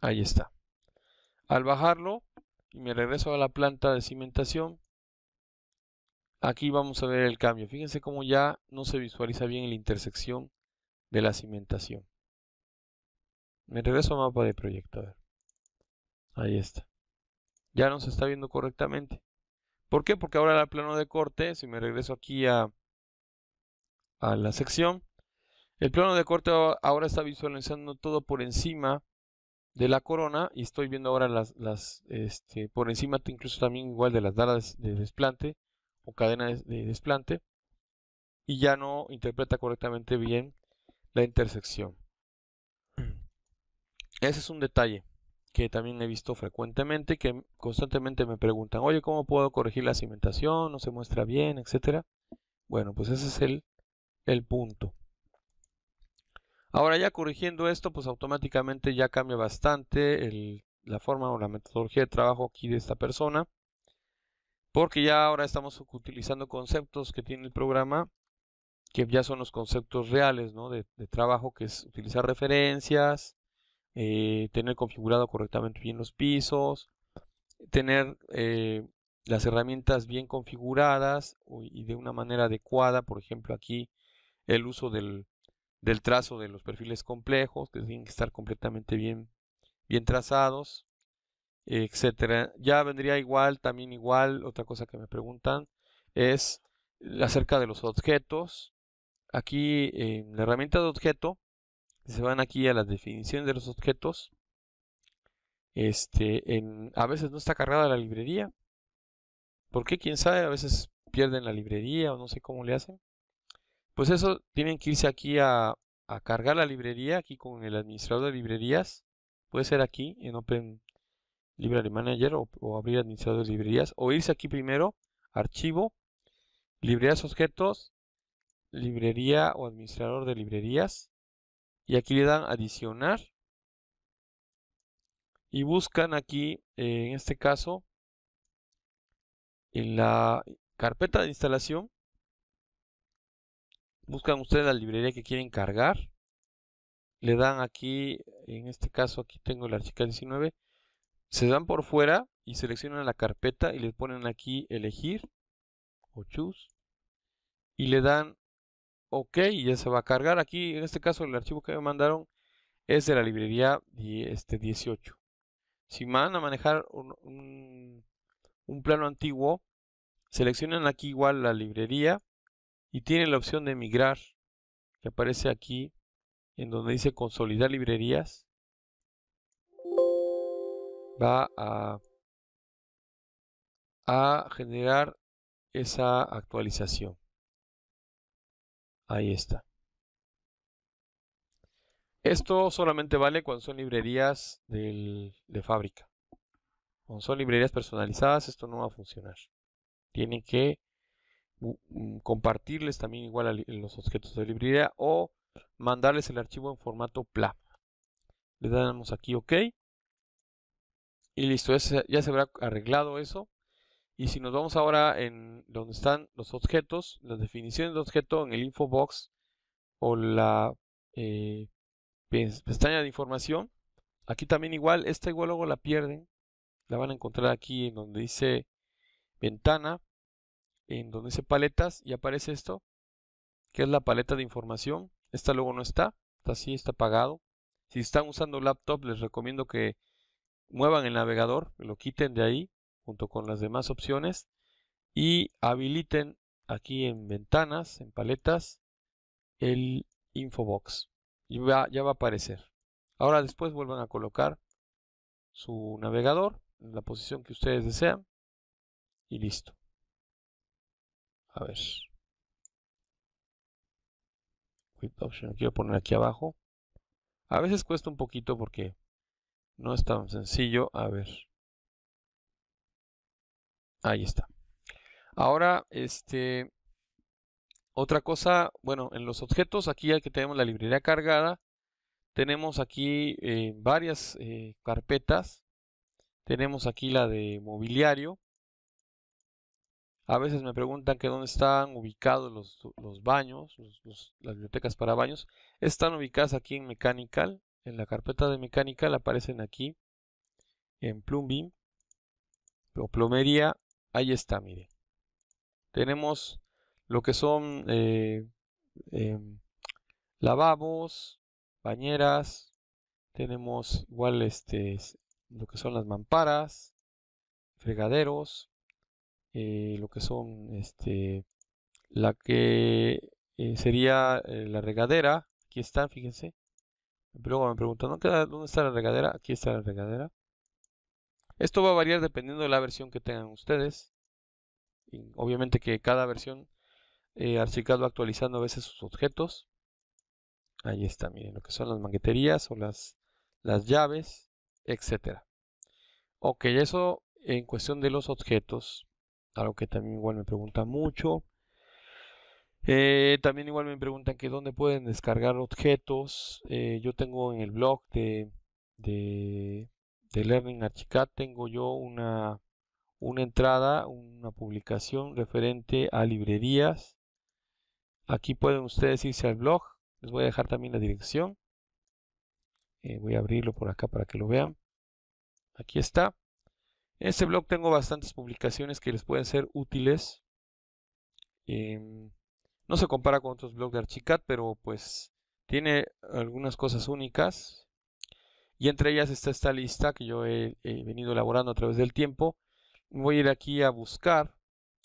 Ahí está. Al bajarlo, y me regreso a la planta de cimentación, aquí vamos a ver el cambio. Fíjense cómo ya no se visualiza bien la intersección de la cimentación. Me regreso a mapa de proyecto, Ahí está. Ya no se está viendo correctamente. ¿Por qué? Porque ahora el plano de corte, si me regreso aquí a, a la sección, el plano de corte ahora está visualizando todo por encima de la corona y estoy viendo ahora las, las este, por encima incluso también igual de las dadas de desplante o cadena de desplante y ya no interpreta correctamente bien la intersección. Ese es un detalle que también he visto frecuentemente, que constantemente me preguntan, oye, ¿cómo puedo corregir la cimentación? ¿No se muestra bien? Etcétera. Bueno, pues ese es el, el punto. Ahora ya corrigiendo esto, pues automáticamente ya cambia bastante la forma o la metodología de trabajo aquí de esta persona, porque ya ahora estamos utilizando conceptos que tiene el programa que ya son los conceptos reales ¿no? de, trabajo, que es utilizar referencias, eh, tener configurado correctamente bien los pisos, tener eh, las herramientas bien configuradas y de una manera adecuada, por ejemplo aquí el uso del, trazo de los perfiles complejos, que tienen que estar completamente bien, bien trazados, etcétera. Ya vendría igual, también igual, otra cosa que me preguntan es acerca de los objetos, aquí en eh, la herramienta de objeto, se van aquí a las definiciones de los objetos, este, a veces no está cargada la librería, porque quién sabe, a veces pierden la librería o no sé cómo le hacen. Pues eso, tienen que irse aquí a, cargar la librería, aquí con el administrador de librerías, puede ser aquí en Open Library Manager o, o abrir administrador de librerías, o irse aquí primero, archivo, librerías objetos, librería o administrador de librerías. Y aquí le dan adicionar. Y buscan aquí, eh, en este caso, en la carpeta de instalación. Buscan ustedes la librería que quieren cargar. Le dan aquí, en este caso aquí tengo el archivo 19. Se dan por fuera y seleccionan la carpeta y le ponen aquí elegir o choose. Y le dan ok y ya se va a cargar. Aquí en este caso el archivo que me mandaron es de la librería este 18. Si van a manejar un, plano antiguo, seleccionan aquí igual la librería y tienen la opción de migrar que aparece aquí en donde dice consolidar librerías va a generar esa actualización Ahí está. Esto solamente vale cuando son librerías de fábrica. Cuando son librerías personalizadas, esto no va a funcionar. Tienen que mm, compartirles también igual los objetos de librería o mandarles el archivo en formato PLA. Le damos aquí OK. Y listo, ya se habrá arreglado eso. Y si nos vamos ahora en donde están los objetos, las definiciones de objeto en el infobox o la eh, pestaña de información, aquí también igual, esta igual luego la pierden, la van a encontrar aquí en donde dice ventana, en donde dice paletas y aparece esto, que es la paleta de información, esta luego no está, está así, está apagado. Si están usando laptop les recomiendo que muevan el navegador, lo quiten de ahí junto con las demás opciones y habiliten aquí en ventanas, en paletas, el infobox. Y ya va a aparecer. Ahora después vuelvan a colocar su navegador en la posición que ustedes desean y listo. A ver. Quick Option, lo quiero poner aquí abajo. A veces cuesta un poquito porque no es tan sencillo. A ver. Ahí está. Ahora, este, otra cosa, bueno, en los objetos, aquí ya que tenemos la librería cargada, tenemos aquí eh, varias eh, carpetas. Tenemos aquí la de mobiliario. A veces me preguntan que dónde están ubicados los, baños, las bibliotecas para baños. Están ubicadas aquí en Mechanical. En la carpeta de Mechanical aparecen aquí en Plumbing o Plomería ahí está, mire. Tenemos lo que son eh, em, lavabos, bañeras, tenemos igual este, lo que son las mamparas, fregaderos, eh, lo que son este, la que eh, sería la regadera, aquí están, fíjense. Luego me preguntan, ¿dónde está la regadera? Aquí está la regadera. Esto va a variar dependiendo de la versión que tengan ustedes. Y obviamente que cada versión eh, va actualizando a veces sus objetos. Ahí está, miren lo que son las mangueterías o las, las llaves, etcétera. Ok, eso en cuestión de los objetos, algo que también igual me pregunta mucho. Eh, también igual me preguntan que dónde pueden descargar objetos. Eh, yo tengo en el blog de, de de Learning Archicad tengo yo una, una entrada, una publicación referente a librerías. Aquí pueden ustedes irse al blog. Les voy a dejar también la dirección. Eh, voy a abrirlo por acá para que lo vean. Aquí está. En este blog tengo bastantes publicaciones que les pueden ser útiles. Em, no se compara con otros blogs de Archicad, pero pues tiene algunas cosas únicas y entre ellas está esta lista que yo he, venido elaborando a través del tiempo. Voy a ir aquí a buscar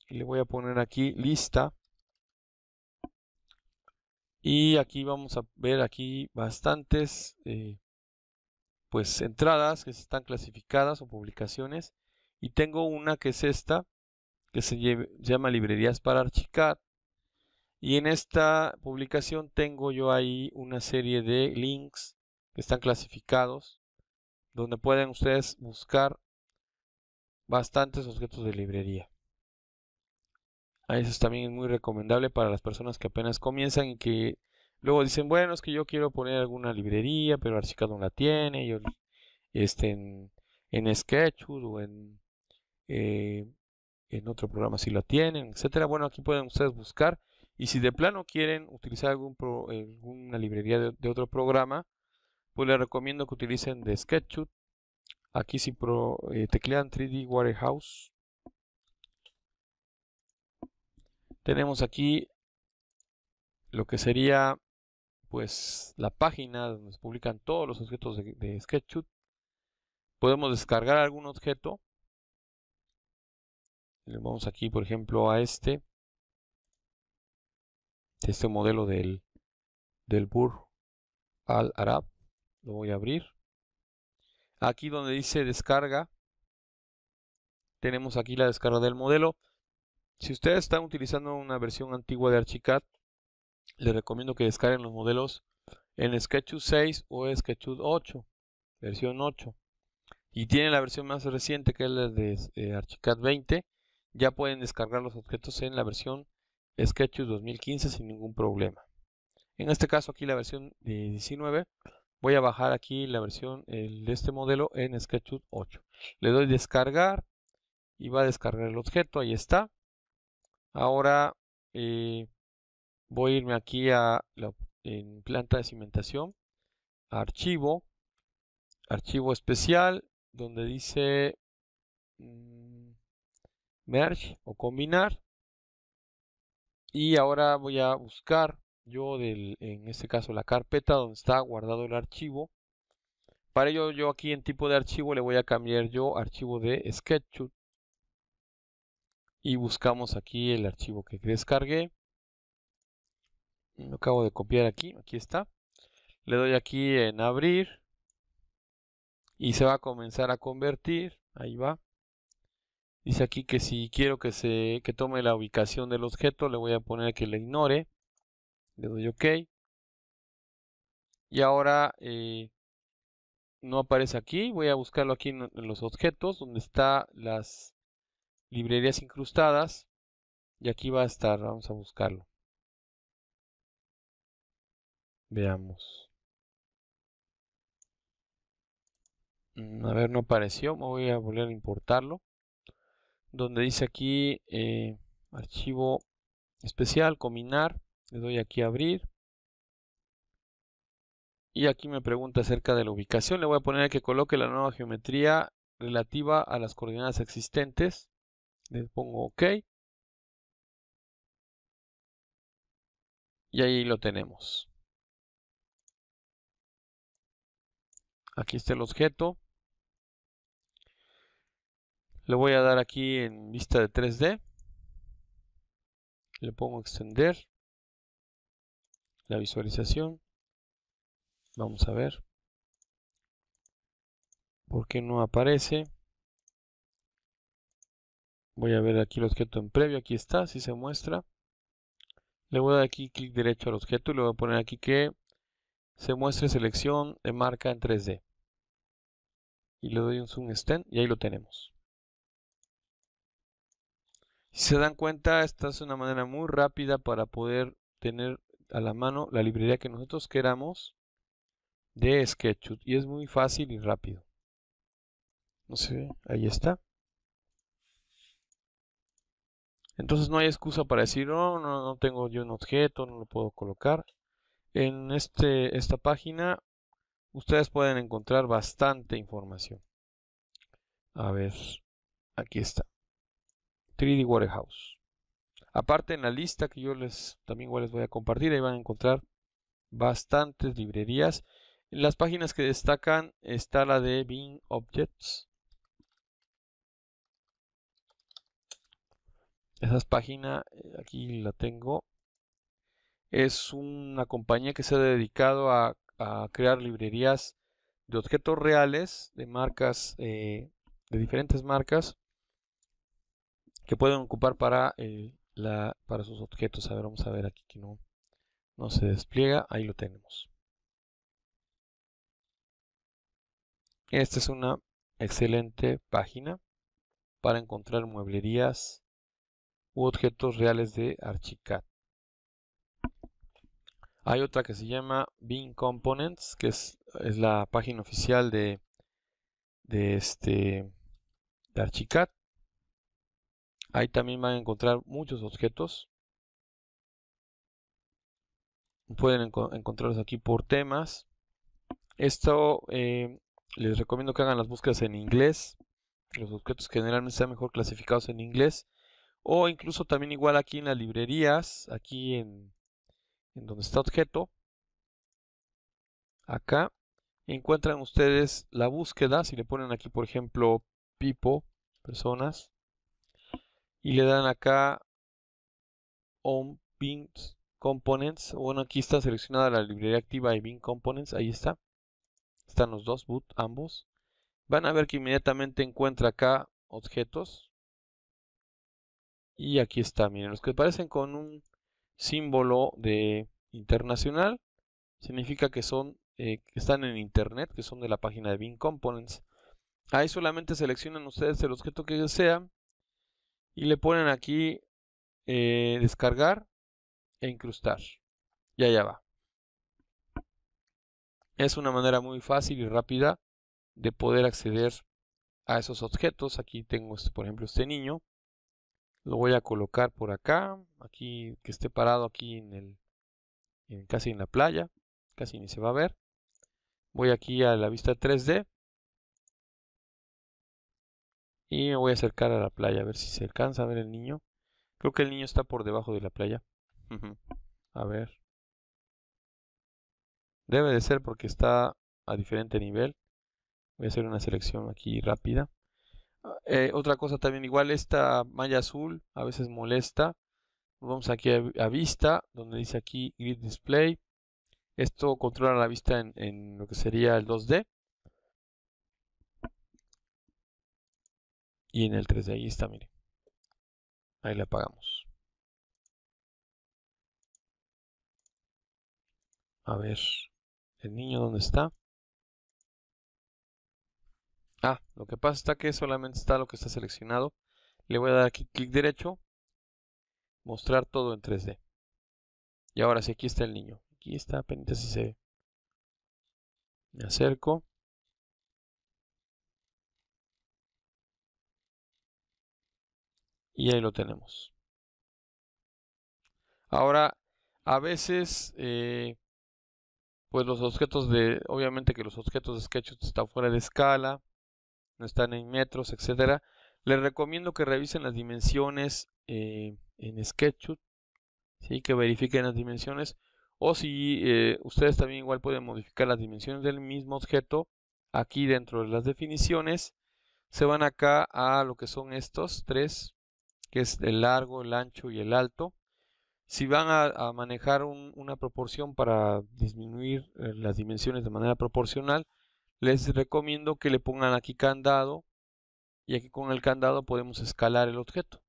y le voy a poner aquí lista y aquí vamos a ver aquí bastantes eh, pues entradas que están clasificadas o publicaciones y tengo una que es esta que se llama librerías para archicar. y en esta publicación tengo yo ahí una serie de links están clasificados, donde pueden ustedes buscar bastantes objetos de librería. Eso también es muy recomendable para las personas que apenas comienzan y que luego dicen, bueno, es que yo quiero poner alguna librería, pero cada no la tiene, yo este, en, en o en, eh, en otro programa si la tienen, etcétera. Bueno, aquí pueden ustedes buscar y si de plano quieren utilizar algún eh, alguna librería de otro programa, pues les recomiendo que utilicen de SketchUp. Aquí si eh, teclean 3D Warehouse, tenemos aquí lo que sería pues la página donde se publican todos los objetos de, SketchUp. Podemos descargar algún objeto. Le vamos aquí, por ejemplo, a este. Este modelo del, del Burj al Arab. Lo voy a abrir. Aquí donde dice descarga, tenemos aquí la descarga del modelo. Si ustedes están utilizando una versión antigua de Archicad, les recomiendo que descarguen los modelos en SketchUp 6 o SketchUp 8, versión 8. Y tienen la versión más reciente que es la de eh, Archicad 20. Ya pueden descargar los objetos en la versión SketchUp 2015 sin ningún problema. En este caso aquí la versión 19 voy a bajar aquí la versión de este modelo en SketchUp 8. Le doy descargar y va a descargar el objeto, ahí está. Ahora eh, voy a irme aquí a la planta de cimentación, archivo, archivo especial, donde dice mm, merge o combinar. Y ahora voy a buscar yo del, en este caso la carpeta donde está guardado el archivo. Para ello yo aquí en tipo de archivo le voy a cambiar yo archivo de SketchUp. Y buscamos aquí el archivo que descargué. Lo acabo de copiar aquí, aquí está. Le doy aquí en abrir. Y se va a comenzar a convertir. Ahí va. Dice aquí que si quiero que se que tome la ubicación del objeto, le voy a poner que le ignore. Le doy OK. Y ahora eh, no aparece aquí. Voy a buscarlo aquí en, los objetos, donde están las librerías incrustadas. Y aquí va a estar, vamos a buscarlo. Veamos. Mm, a ver, no apareció. Me voy a volver a importarlo. Donde dice aquí eh, archivo especial, combinar. Le doy aquí a abrir. Y aquí me pregunta acerca de la ubicación. Le voy a poner que coloque la nueva geometría relativa a las coordenadas existentes. Le pongo OK. Y ahí lo tenemos. Aquí está el objeto. Le voy a dar aquí en vista de 3D. Le pongo extender la visualización. Vamos a ver. ¿Por qué no aparece? Voy a ver aquí el objeto en previo. Aquí está, si se muestra. Le voy a dar aquí clic derecho al objeto y le voy a poner aquí que se muestre selección de marca en 3D. Y le doy un zoom extend y ahí lo tenemos. Si se dan cuenta, esta es una manera muy rápida para poder tener a la mano la librería que nosotros queramos de SketchUp y es muy fácil y rápido. No sé, ahí está. Entonces no hay excusa para decir, no, oh, no, no tengo yo un objeto, no lo puedo colocar. En este, esta página ustedes pueden encontrar bastante información. A ver, aquí está. 3D Warehouse. Aparte en la lista que yo les también les voy a compartir, ahí van a encontrar bastantes librerías. En las páginas que destacan está la de Bean Objects. Esa página, eh, aquí la tengo. Es una compañía que se ha dedicado a, crear librerías de objetos reales, de marcas, eh, de diferentes marcas, que pueden ocupar para el para sus objetos. A ver, vamos a ver aquí que no, no se despliega. Ahí lo tenemos. Esta es una excelente página para encontrar mueblerías u objetos reales de Archicad. Hay otra que se llama Bean Components, que es, la página oficial de, de, este, de Archicad. Ahí también van a encontrar muchos objetos. Pueden encontrarlos aquí por temas. Esto eh, les recomiendo que hagan las búsquedas en inglés. Los objetos generalmente están mejor clasificados en inglés. O incluso también igual aquí en las librerías, aquí en donde está objeto. Acá encuentran ustedes la búsqueda. Si le ponen aquí, por ejemplo, Pipo, personas y le dan acá on components. Bueno, aquí está seleccionada la librería activa de Bing components. Ahí está. Están los dos boot, ambos. Van a ver que inmediatamente encuentra acá objetos. Y aquí está, miren, los que aparecen con un símbolo de internacional significa que son eh, que están en internet, que son de la página de Bing Components. Ahí solamente seleccionan ustedes el objeto que desean y le ponen aquí eh, descargar e incrustar. Y allá va. Es una manera muy fácil y rápida de poder acceder a esos objetos. Aquí tengo, este, por ejemplo, este niño. Lo voy a colocar por acá, aquí que esté parado aquí en el, casi en la playa, casi ni se va a ver. Voy aquí a la vista 3D y me voy a acercar a la playa, a ver si se alcanza a ver el niño. Creo que el niño está por debajo de la playa. a ver. Debe de ser porque está a diferente nivel. Voy a hacer una selección aquí rápida. Ah, eh, otra cosa también igual, esta malla azul a veces molesta. Vamos aquí a, vista, donde dice aquí Grid Display. Esto controla la vista en lo que sería el 2D. y en el 3 d ahí está, mire. Ahí le apagamos. A ver, ¿el niño dónde está? Ah, lo que pasa es que solamente está lo que está seleccionado. Le voy a dar aquí clic derecho, mostrar todo en 3D. Y ahora sí, aquí está el niño. Aquí está, pendiente si se ve. Me acerco. y ahí lo tenemos. Ahora, a veces, eh, pues los objetos de, obviamente que los objetos de SketchUp están fuera de escala, no están en metros, etcétera. Les recomiendo que revisen las dimensiones eh, en SketchUp, ¿sí? que verifiquen las dimensiones. O si eh, ustedes también igual pueden modificar las dimensiones del mismo objeto, aquí dentro de las definiciones, se van acá a lo que son estos tres, que es el largo, el ancho y el alto. Si van a, manejar una proporción para disminuir eh, las dimensiones de manera proporcional, les recomiendo que le pongan aquí candado y aquí con el candado podemos escalar el objeto.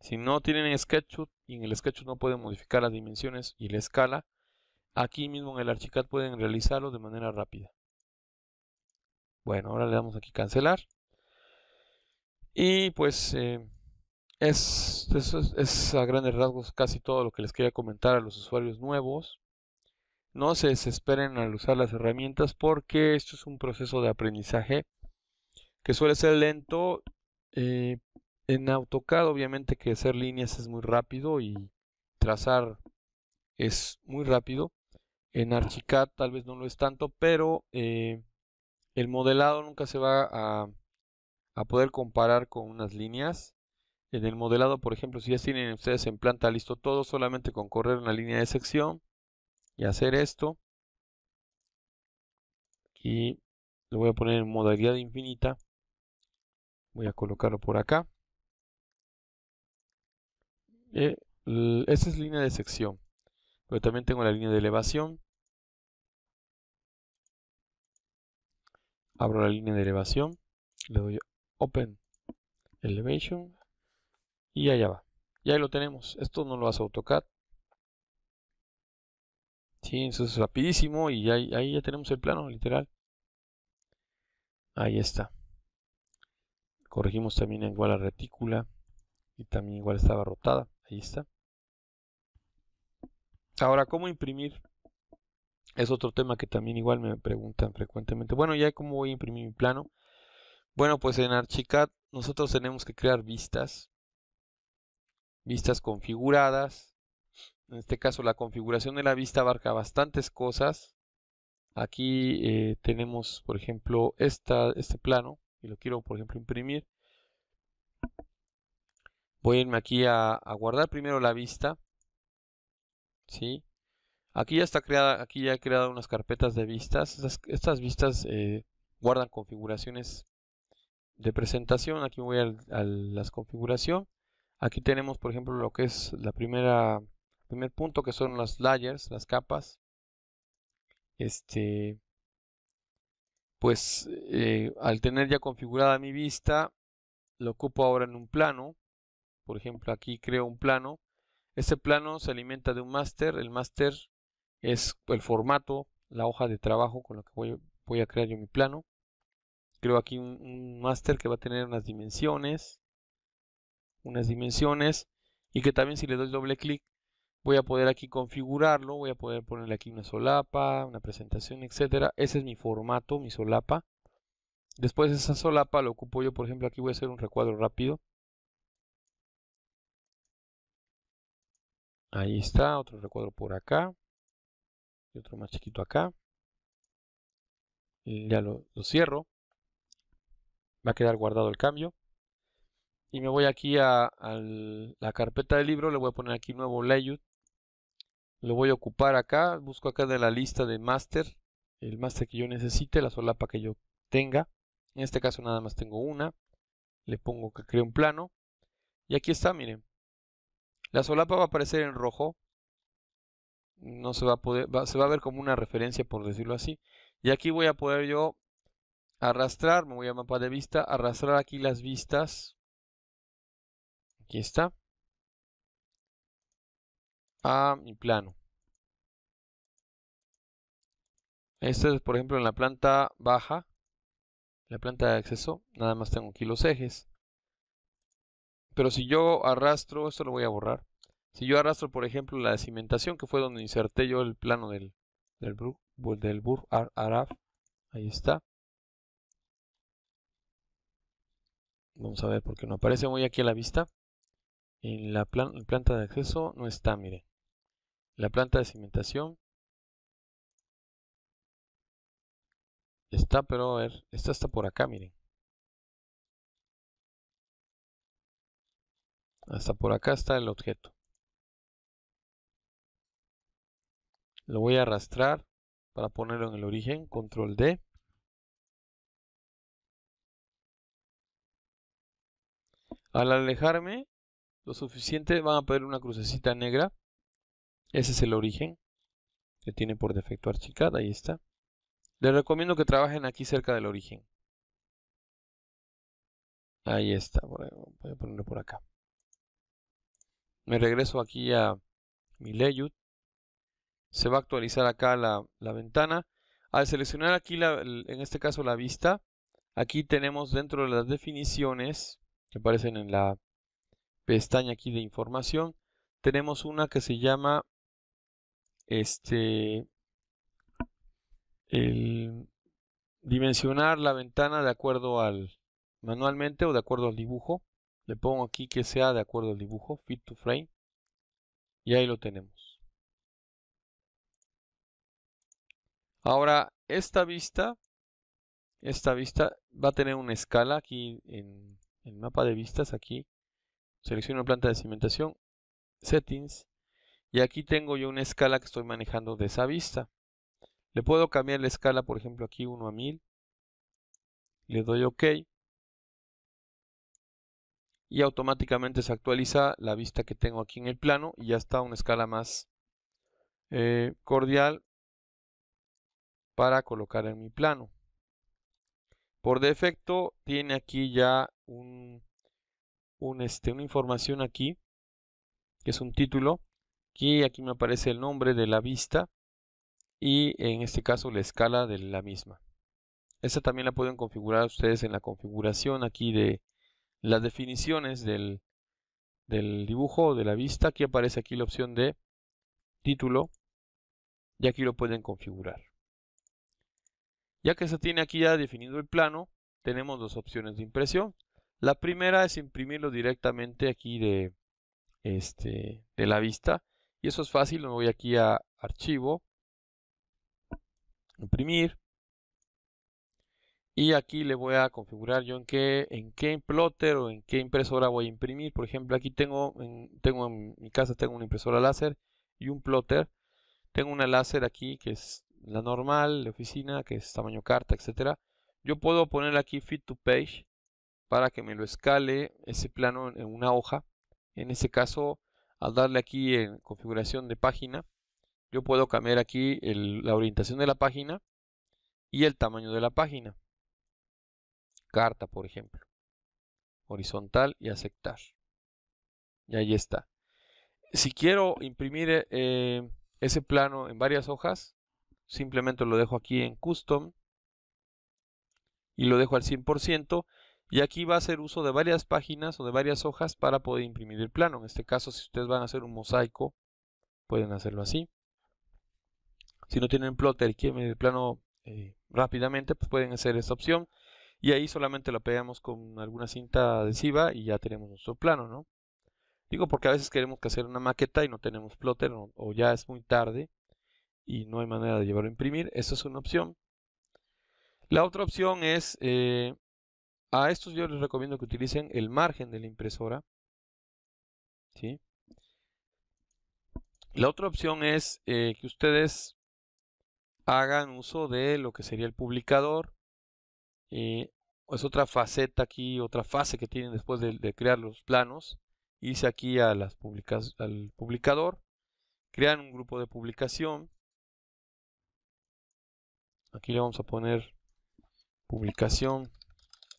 Si no tienen SketchUp y en el SketchUp no pueden modificar las dimensiones y la escala, aquí mismo en el Archicad pueden realizarlo de manera rápida. Bueno, ahora le damos aquí cancelar. Y pues eh, es, es, a grandes rasgos casi todo lo que les quería comentar a los usuarios nuevos. No se desesperen al usar las herramientas porque esto es un proceso de aprendizaje que suele ser lento. Eh, en AutoCAD obviamente que hacer líneas es muy rápido y trazar es muy rápido. En Archicad tal vez no lo es tanto, pero eh, el modelado nunca se va a a poder comparar con unas líneas. En el modelado, por ejemplo, si ya tienen ustedes en planta listo todo, solamente con correr una línea de sección y hacer esto. Y lo voy a poner en modalidad infinita. Voy a colocarlo por acá. Eh, esa es línea de sección. Pero también tengo la línea de elevación. Abro la línea de elevación. Le doy Open Elevation y allá va. Y ahí lo tenemos. Esto no lo hace AutoCAD. Sí, eso es rapidísimo y ahí, ya tenemos el plano, literal. Ahí está. Corregimos también igual la retícula y también igual estaba rotada. Ahí está. Ahora, ¿cómo imprimir? Es otro tema que también igual me preguntan frecuentemente. Bueno, ya cómo voy a imprimir mi plano. Bueno, pues en Archicad nosotros tenemos que crear vistas, vistas configuradas. En este caso la configuración de la vista abarca bastantes cosas. Aquí eh, tenemos, por ejemplo, esta, este plano y lo quiero, por ejemplo, imprimir. Voy a irme aquí a, guardar primero la vista. ¿Sí? Aquí ya está creada, aquí ya he creado unas carpetas de vistas. Estas, vistas eh, guardan configuraciones de presentación, aquí voy a las configuración. Aquí tenemos, por ejemplo, lo que es la primera primer punto que son las layers, las capas. Este, pues eh, al tener ya configurada mi vista, lo ocupo ahora en un plano. Por ejemplo, aquí creo un plano. Este plano se alimenta de un master, El master es el formato, la hoja de trabajo con la que voy, voy a crear yo mi plano creo aquí un, un master que va a tener unas dimensiones, unas dimensiones, y que también si le doy doble clic, voy a poder aquí configurarlo, voy a poder ponerle aquí una solapa, una presentación, etcétera. Ese es mi formato, mi solapa. Después de esa solapa lo ocupo yo, por ejemplo, aquí voy a hacer un recuadro rápido. Ahí está, otro recuadro por acá. Y otro más chiquito acá. ya lo cierro va a quedar guardado el cambio. Y me voy aquí a, la carpeta del libro, le voy a poner aquí nuevo layout. Lo voy a ocupar acá, busco acá de la lista de master, el master que yo necesite, la solapa que yo tenga. En este caso nada más tengo una. Le pongo que cree un plano. Y aquí está, miren. La solapa va a aparecer en rojo. No se va a poder, se va a ver como una referencia, por decirlo así. Y aquí voy a poder yo Arrastrar, me voy a mapa de vista, arrastrar aquí las vistas. Aquí está. A mi plano. Este es, por ejemplo, en la planta baja, la planta de acceso, nada más tengo aquí los ejes. Pero si yo arrastro, esto lo voy a borrar. Si yo arrastro, por ejemplo, la cimentación, que fue donde inserté yo el plano del, del, Araf, ahí está. Vamos a ver porque no aparece muy aquí a la vista. En la planta de acceso no está, miren. La planta de cimentación está, pero a ver, esta está por acá, miren. Hasta por acá está el objeto. Lo voy a arrastrar para ponerlo en el origen, control D. Al alejarme lo suficiente van a poner una crucecita negra. Ese es el origen que tiene por defecto Archicad, ahí está. Les recomiendo que trabajen aquí cerca del origen. Ahí está, voy a ponerlo por acá. Me regreso aquí a mi layout. Se va a actualizar acá la, ventana. Al seleccionar aquí, en este caso, la vista, aquí tenemos dentro de las definiciones que aparecen en la pestaña aquí de información, tenemos una que se llama este el dimensionar la ventana de acuerdo al manualmente o de acuerdo al dibujo. Le pongo aquí que sea de acuerdo al dibujo, fit to frame. Y ahí lo tenemos. Ahora, esta vista, esta vista va a tener una escala aquí en el mapa de vistas aquí, selecciono planta de cimentación, settings, y aquí tengo yo una escala que estoy manejando de esa vista. Le puedo cambiar la escala, por ejemplo, aquí 1 a 1000. Le doy OK. Y automáticamente se actualiza la vista que tengo aquí en el plano y ya está una escala más eh, cordial para colocar en mi plano. Por defecto tiene aquí ya un, este, una información aquí, que es un título. Aquí, aquí me aparece el nombre de la vista y en este caso la escala de la misma. Esta también la pueden configurar ustedes en la configuración aquí de las definiciones del, del dibujo o de la vista. Aquí aparece aquí la opción de título y aquí lo pueden configurar. Ya que se tiene aquí ya definido el plano, tenemos dos opciones de impresión. La primera es imprimirlo directamente aquí de, este, de la vista. Y eso es fácil, me voy aquí a archivo, imprimir. Y aquí le voy a configurar yo en qué, en qué plotter o en qué impresora voy a imprimir. Por ejemplo, aquí tengo en, tengo en mi casa tengo una impresora láser y un plotter. Tengo una láser aquí que es la normal de oficina, que es tamaño carta, etcétera, yo puedo poner aquí Fit to Page para que me lo escale ese plano en una hoja. En ese caso, al darle aquí en configuración de página, yo puedo cambiar aquí la orientación de la página y el tamaño de la página. Carta, por ejemplo. Horizontal y aceptar. Y ahí está. Si quiero imprimir eh, ese plano en varias hojas, simplemente lo dejo aquí en custom y lo dejo al 100% y aquí va a hacer uso de varias páginas o de varias hojas para poder imprimir el plano. En este caso, si ustedes van a hacer un mosaico, pueden hacerlo así. Si no tienen plotter y quieren el plano eh, rápidamente, pues pueden hacer esta opción. Y ahí solamente lo pegamos con alguna cinta adhesiva y ya tenemos nuestro plano, ¿no? Digo porque a veces queremos que hacer una maqueta y no tenemos plotter o ya es muy tarde y no hay manera de llevarlo a imprimir. Esa es una opción. La otra opción es, eh, a estos yo les recomiendo que utilicen el margen de la impresora. ¿sí? La otra opción es eh, que ustedes hagan uso de lo que sería el publicador. Eh, es otra faceta aquí, otra fase que tienen después de, crear los planos. hice aquí a las al publicador, crean un grupo de publicación, Aquí le vamos a poner publicación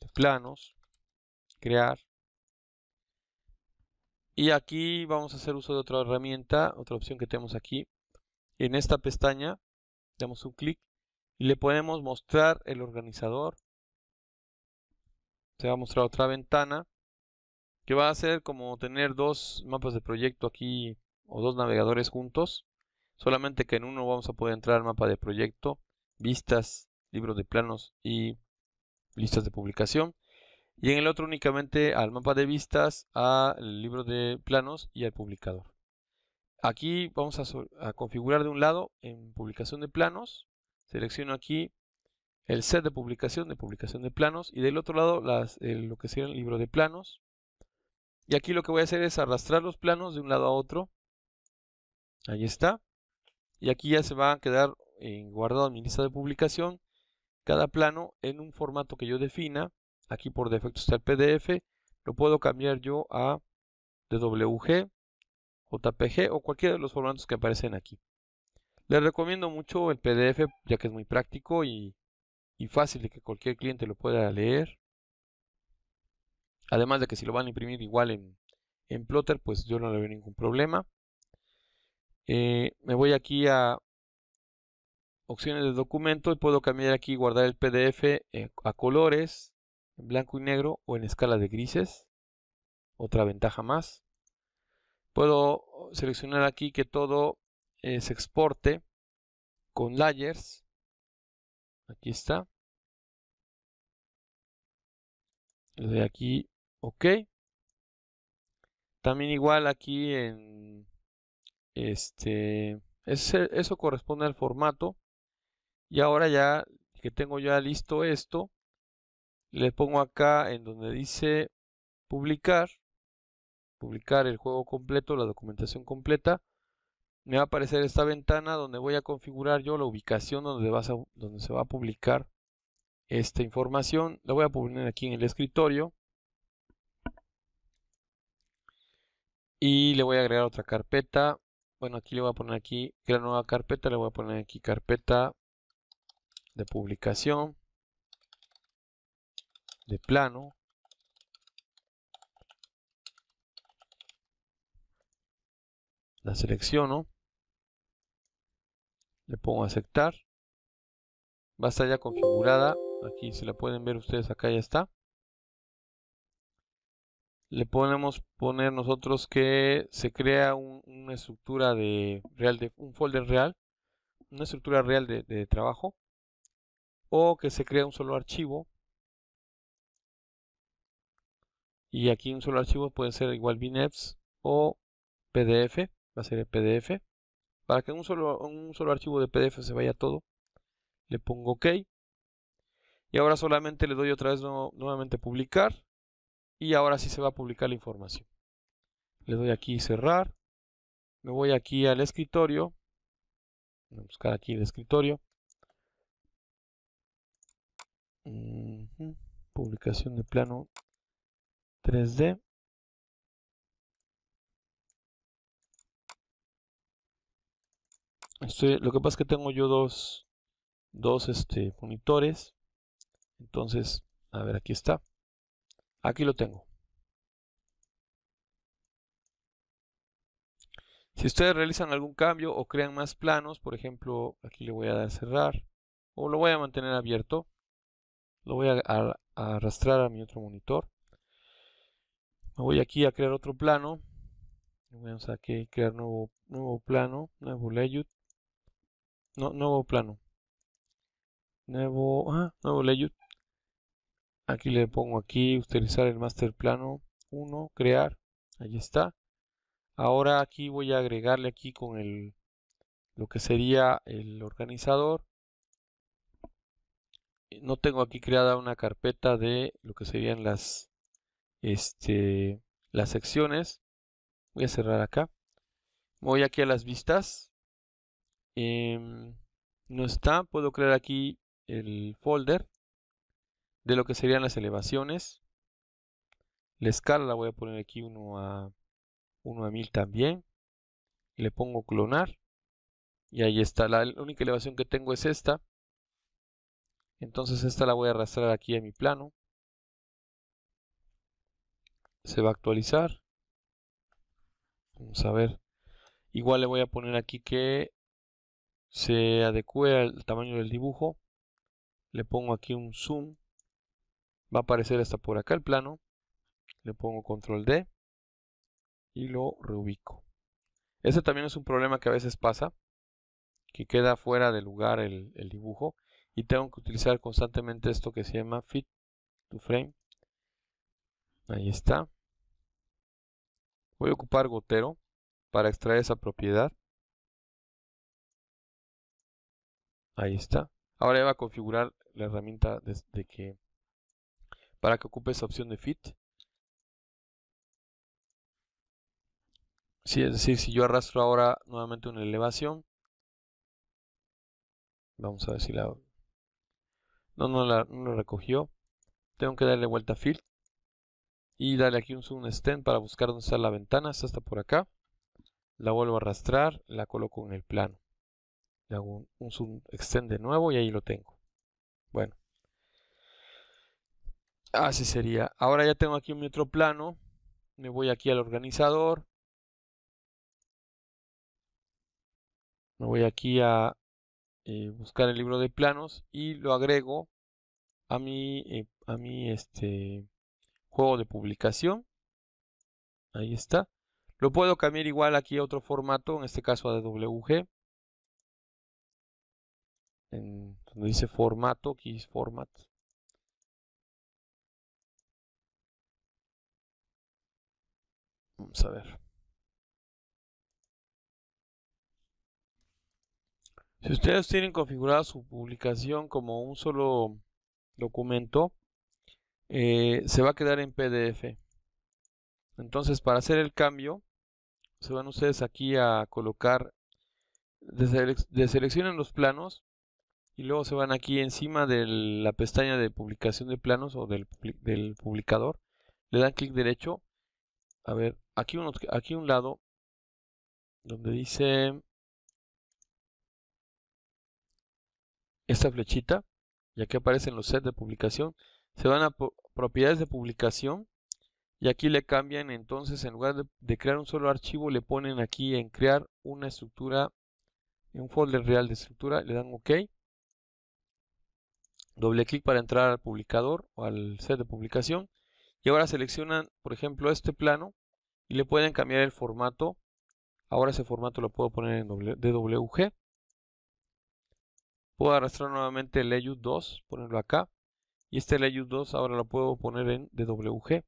de planos, crear. Y aquí vamos a hacer uso de otra herramienta, otra opción que tenemos aquí. En esta pestaña damos un clic y le podemos mostrar el organizador. Se va a mostrar otra ventana que va a ser como tener dos mapas de proyecto aquí o dos navegadores juntos. Solamente que en uno vamos a poder entrar al mapa de proyecto vistas, libros de planos y listas de publicación. Y en el otro únicamente al mapa de vistas, al libro de planos y al publicador. Aquí vamos a, configurar de un lado en publicación de planos. Selecciono aquí el set de publicación, de publicación de planos, y del otro lado lo que sería el libro de planos. Y aquí lo que voy a hacer es arrastrar los planos de un lado a otro. Ahí está. Y aquí ya se va a quedar en guardado lista de publicación, cada plano en un formato que yo defina, aquí por defecto está el PDF, lo puedo cambiar yo a DWG, JPG o cualquiera de los formatos que aparecen aquí. Les recomiendo mucho el PDF ya que es muy práctico y, fácil de que cualquier cliente lo pueda leer. Además de que si lo van a imprimir igual en, Plotter, pues yo no le veo ningún problema. Eh, me voy aquí a opciones de documento y puedo cambiar aquí guardar el PDF eh, a colores, en blanco y negro o en escala de grises. Otra ventaja más. Puedo oh, seleccionar aquí que todo eh, se exporte con layers. Aquí está. Le doy aquí OK. También igual aquí en este... eso corresponde al formato. Y ahora ya que tengo ya listo esto, le pongo acá en donde dice publicar, publicar el juego completo, la documentación completa, me va a aparecer esta ventana donde voy a configurar yo la ubicación donde, vas donde se va a publicar esta información. La voy a poner aquí en el escritorio. Y le voy a agregar otra carpeta. Bueno, aquí le voy a poner aquí, crear nueva carpeta, le voy a poner aquí carpeta de publicación, de plano, la selecciono, le pongo aceptar, va a estar ya configurada, aquí se la pueden ver ustedes, acá ya está. Le podemos poner nosotros que se crea una estructura de real, de un folder real, una estructura real de trabajo o que se crea un solo archivo. Y aquí un solo archivo puede ser igual BINEPS o PDF, va a ser el PDF. Para que en un solo, un solo archivo de PDF se vaya todo, le pongo OK. Y ahora solamente le doy otra vez nuevamente publicar. Y ahora sí se va a publicar la información. Le doy aquí cerrar. Me voy aquí al escritorio. Voy a buscar aquí el escritorio. Publicación de plano 3D. lo que pasa es que tengo yo dos, dos este, monitores. Entonces, a ver, aquí está. Aquí lo tengo. Si ustedes realizan algún cambio o crean más planos, por ejemplo, aquí le voy a dar cerrar o lo voy a mantener abierto lo voy a, arrastrar a mi otro monitor me voy aquí a crear otro plano vamos a crear nuevo nuevo plano nuevo layout no, nuevo plano nuevo ah, nuevo layout aquí le pongo aquí utilizar el master plano 1 crear ahí está ahora aquí voy a agregarle aquí con el lo que sería el organizador eh, no tengo aquí creada una carpeta de lo que serían las, este, las secciones. Voy a cerrar acá. Voy aquí a las vistas. Em, no está. Puedo crear aquí el folder de lo que serían las elevaciones. La escala la voy a poner aquí 1 a, 1 a 1000 también. Le pongo clonar. Y ahí está. La única elevación que tengo es esta. Entonces esta la voy a arrastrar aquí a mi plano. Se va a actualizar. Vamos a ver. Igual le voy a poner aquí que se adecue al tamaño del dibujo. Le pongo aquí un zoom. Va a aparecer hasta por acá el plano. Le pongo control D y lo reubico. Ese también es un problema que a veces pasa, que queda fuera de lugar el, el dibujo y tengo que utilizar constantemente esto que se llama fit to frame ahí está voy a ocupar gotero para extraer esa propiedad ahí está ahora ya va a configurar la herramienta desde que para que ocupe esa opción de fit si es decir, si yo arrastro ahora nuevamente una elevación, vamos a ver si la no, no, lo recogió. Tengo que darle vuelta a Field. Y darle aquí un zoom extend para buscar dónde está la ventana. Está hasta por acá. La vuelvo a arrastrar. La coloco en el plano. Le hago un, un zoom extend de nuevo y ahí lo tengo. Bueno. Así sería. Ahora ya tengo aquí mi otro plano. Me voy aquí al organizador. Me voy aquí a eh, buscar el libro de planos y lo agrego a mi, eh, a mi este, juego de publicación. Ahí está. Lo puedo cambiar igual aquí a otro formato, en este caso a DWG. donde dice formato, aquí es format. Vamos a ver. Si ustedes tienen configurada su publicación como un solo documento, eh, se va a quedar en PDF. Entonces, para hacer el cambio, se van ustedes aquí a colocar, deseleccionen los planos y luego se van aquí encima de la pestaña de publicación de planos o del, publicador. Le dan clic derecho. A ver, aquí, uno, aquí un lado donde dice esta flechita, y aquí aparecen los sets de publicación, se van a propiedades de publicación y aquí le cambian entonces en lugar de, crear un solo archivo le ponen aquí en crear una estructura un folder real de estructura le dan ok doble clic para entrar al publicador o al set de publicación y ahora seleccionan por ejemplo este plano y le pueden cambiar el formato ahora ese formato lo puedo poner en DWG Puedo arrastrar nuevamente el layout 2, ponerlo acá. Y este layout 2 ahora lo puedo poner en DWG.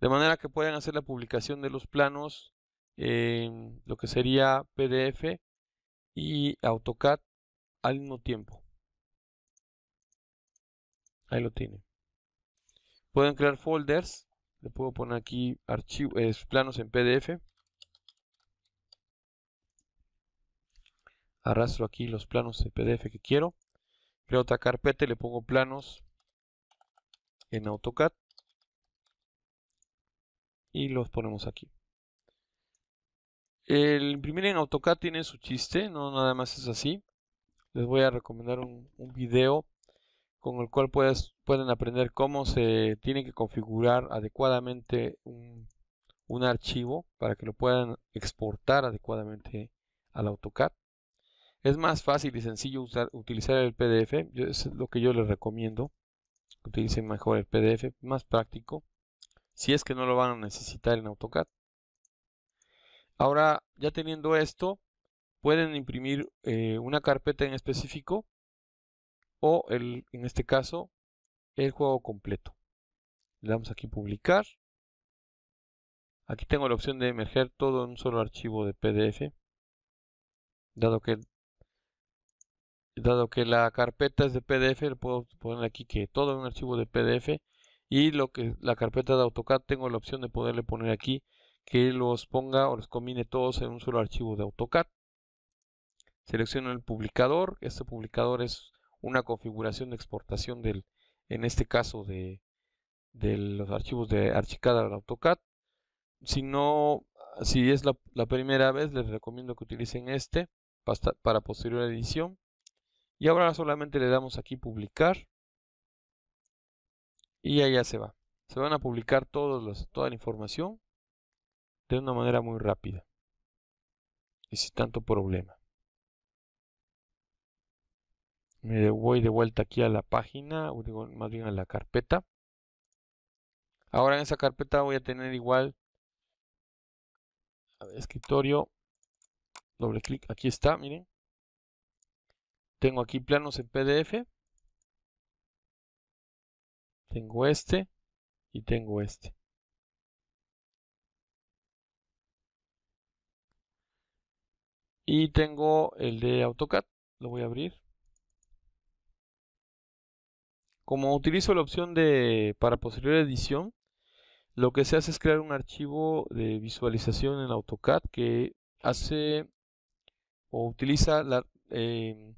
De manera que pueden hacer la publicación de los planos en lo que sería PDF y AutoCAD al mismo tiempo. Ahí lo tiene. Pueden crear folders. Le puedo poner aquí archivos, planos en PDF. arrastro aquí los planos de PDF que quiero, creo otra carpeta y le pongo planos en AutoCAD y los ponemos aquí. El imprimir en AutoCAD tiene su chiste, no nada más es así. Les voy a recomendar un, video con el cual pueden aprender cómo se tiene que configurar adecuadamente un archivo para que lo puedan exportar adecuadamente al AutoCAD. Es más fácil y sencillo usar, utilizar el PDF, es lo que yo les recomiendo. Utilicen mejor el PDF, más práctico, si es que no lo van a necesitar en AutoCAD. Ahora, ya teniendo esto, pueden imprimir eh, una carpeta en específico o, el, en este caso, el juego completo. Le damos aquí publicar. Aquí tengo la opción de emerger todo en un solo archivo de PDF, dado que dado que la carpeta es de PDF, le puedo poner aquí que todo es un archivo de PDF y lo que la carpeta de AutoCAD tengo la opción de poderle poner aquí que los ponga o los combine todos en un solo archivo de AutoCAD. Selecciono el publicador, este publicador es una configuración de exportación del, en este caso de, los archivos de archicada al AutoCAD. Si no, si es la, la primera vez, les recomiendo que utilicen este para posterior edición y ahora solamente le damos aquí publicar. Y allá se va. Se van a publicar todos los, toda la información de una manera muy rápida. Y sin tanto problema. Me voy de vuelta aquí a la página, o más bien a la carpeta. Ahora en esa carpeta voy a tener igual escritorio, doble clic, aquí está, miren. Tengo aquí planos en PDF. Tengo este y tengo este. Y tengo el de AutoCAD. Lo voy a abrir. Como utilizo la opción de para posterior edición, lo que se hace es crear un archivo de visualización en AutoCAD que hace o utiliza la, em,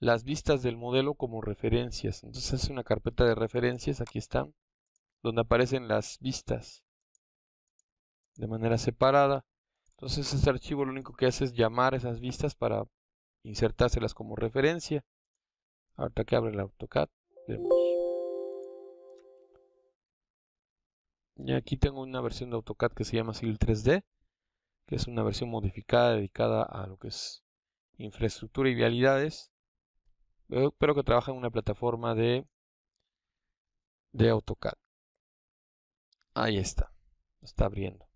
las vistas del modelo como referencias. Entonces es una carpeta de referencias, aquí están donde aparecen las vistas de manera separada. Entonces este archivo lo único que hace es llamar esas vistas para insertárselas como referencia. ahora que abre el AutoCAD, Y aquí tengo una versión de AutoCAD que se llama Civil 3D, que es una versión modificada dedicada a lo que es infraestructura y vialidades espero eh, que trabaje en una plataforma de, de AutoCAD. Ahí está, está abriendo.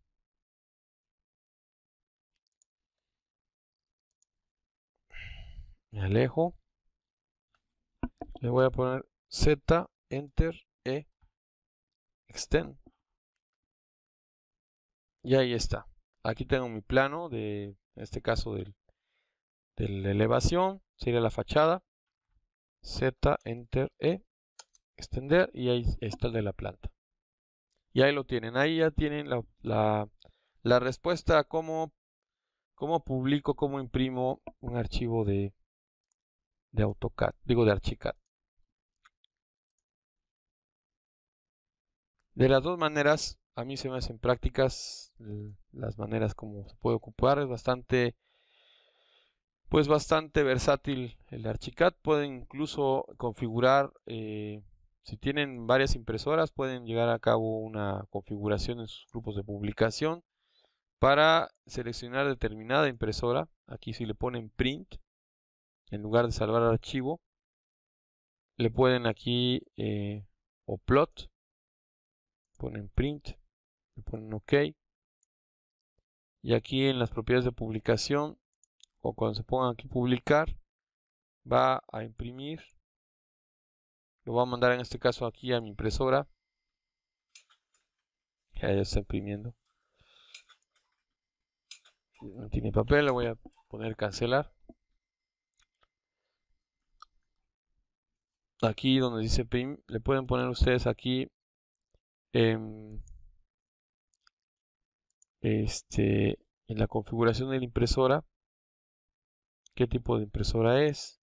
Me alejo. Le voy a poner Z, Enter, E, Extend. Y ahí está. Aquí tengo mi plano de, en este caso, de la elevación. Sería la fachada. Z, Enter, E, extender y ahí está el de la planta. Y ahí lo tienen, ahí ya tienen la, la, respuesta a cómo, cómo publico, cómo imprimo un archivo de, de AutoCAD, digo de Archicad. De las dos maneras, a mí se me hacen prácticas las maneras como se puede ocupar, es bastante pues bastante versátil el Archicad. Pueden incluso configurar, eh, si tienen varias impresoras, pueden llegar a cabo una configuración en sus grupos de publicación para seleccionar determinada impresora. Aquí si le ponen print, en lugar de salvar archivo, le pueden aquí eh, o plot, ponen print, le ponen ok. Y aquí en las propiedades de publicación o cuando se ponga aquí publicar, va a imprimir, lo va a mandar en este caso aquí a mi impresora, ya, ya está imprimiendo, no tiene papel, le voy a poner cancelar, aquí donde dice PIM, le pueden poner ustedes aquí este, en la configuración de la impresora qué tipo de impresora es.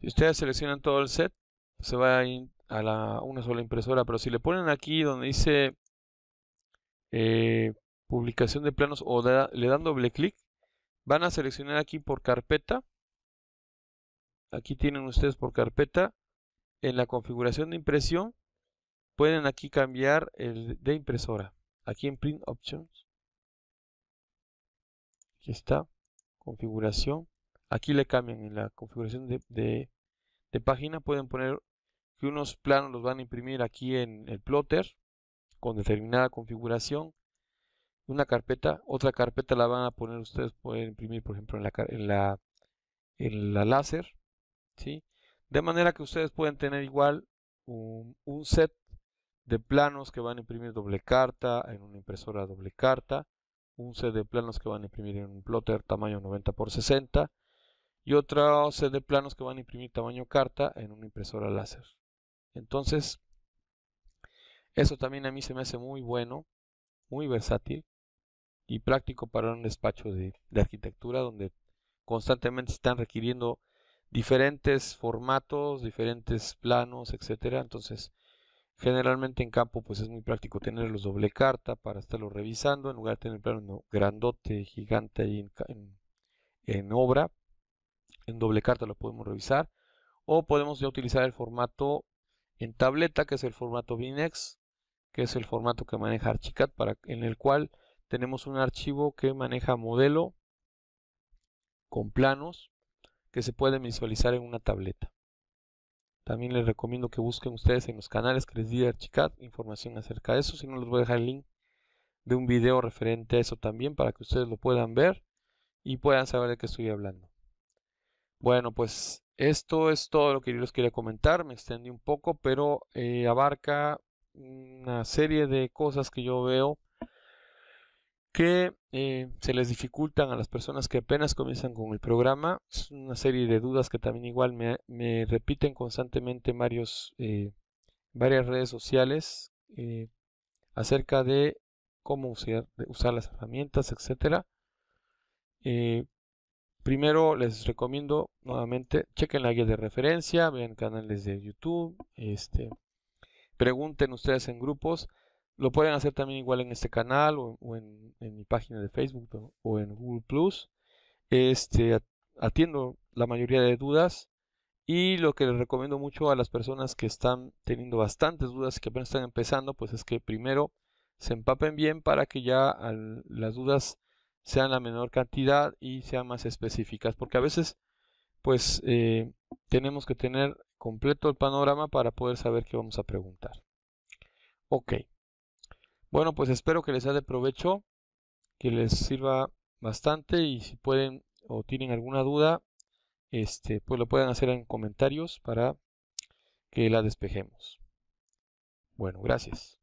Si ustedes seleccionan todo el set, se va a, ir a una sola impresora, pero si le ponen aquí donde dice eh, publicación de planos o le dan doble clic, van a seleccionar aquí por carpeta. Aquí tienen ustedes por carpeta. En la configuración de impresión, pueden aquí cambiar el de impresora. Aquí en Print Options Aquí está, configuración. Aquí le cambian en la configuración de, página. Pueden poner que unos planos los van a imprimir aquí en el plotter con determinada configuración una carpeta, otra carpeta la van a poner ustedes, pueden imprimir por ejemplo en la, láser, ¿sí? de manera que ustedes pueden tener igual un, un, set de planos que van a imprimir doble carta, en una impresora doble carta, un set de planos que van a imprimir en un plotter tamaño 90 x 60 y otro set de planos que van a imprimir tamaño carta en una impresora láser. Entonces, eso también a mí se me hace muy bueno, muy versátil y práctico para un despacho de, de arquitectura donde constantemente están requiriendo diferentes formatos, diferentes planos, etcétera. Entonces, Generalmente en campo pues es muy práctico tenerlos doble carta para estarlo revisando, en lugar de tener plano grandote, gigante en, obra, en doble carta lo podemos revisar, o podemos ya utilizar el formato en tableta, que es el formato Binex, que es el formato que maneja Archicad, para, en el cual tenemos un archivo que maneja modelo con planos que se puede visualizar en una tableta. También les recomiendo que busquen ustedes en los canales que les di de información acerca de eso. Si no, les voy a dejar el link de un video referente a eso también para que ustedes lo puedan ver y puedan saber de qué estoy hablando. Bueno, pues esto es todo lo que yo les quería comentar. Me extendí un poco, pero eh, abarca una serie de cosas que yo veo que eh, se les dificultan a las personas que apenas comienzan con el programa. Es una serie de dudas que también igual me, repiten constantemente varios, eh, varias redes sociales eh, acerca de cómo usar, usar las herramientas, etcétera. primero les recomiendo nuevamente chequen la guía de referencia, vean canales de YouTube, este, pregunten ustedes en grupos. Lo pueden hacer también igual en este canal o, en, mi página de Facebook o, en Google Plus. Este, atiendo la mayoría de dudas y lo que les recomiendo mucho a las personas que están teniendo bastantes dudas y que apenas están empezando, pues es que primero se empapen bien para que ya las dudas sean la menor cantidad y sean más específicas, porque a veces pues eh, tenemos que tener completo el panorama para poder saber qué vamos a preguntar. Ok, bueno, pues espero que les sea de provecho, que les sirva bastante y si pueden o tienen alguna duda, este, pues lo pueden hacer en comentarios para que la despejemos. Bueno, gracias.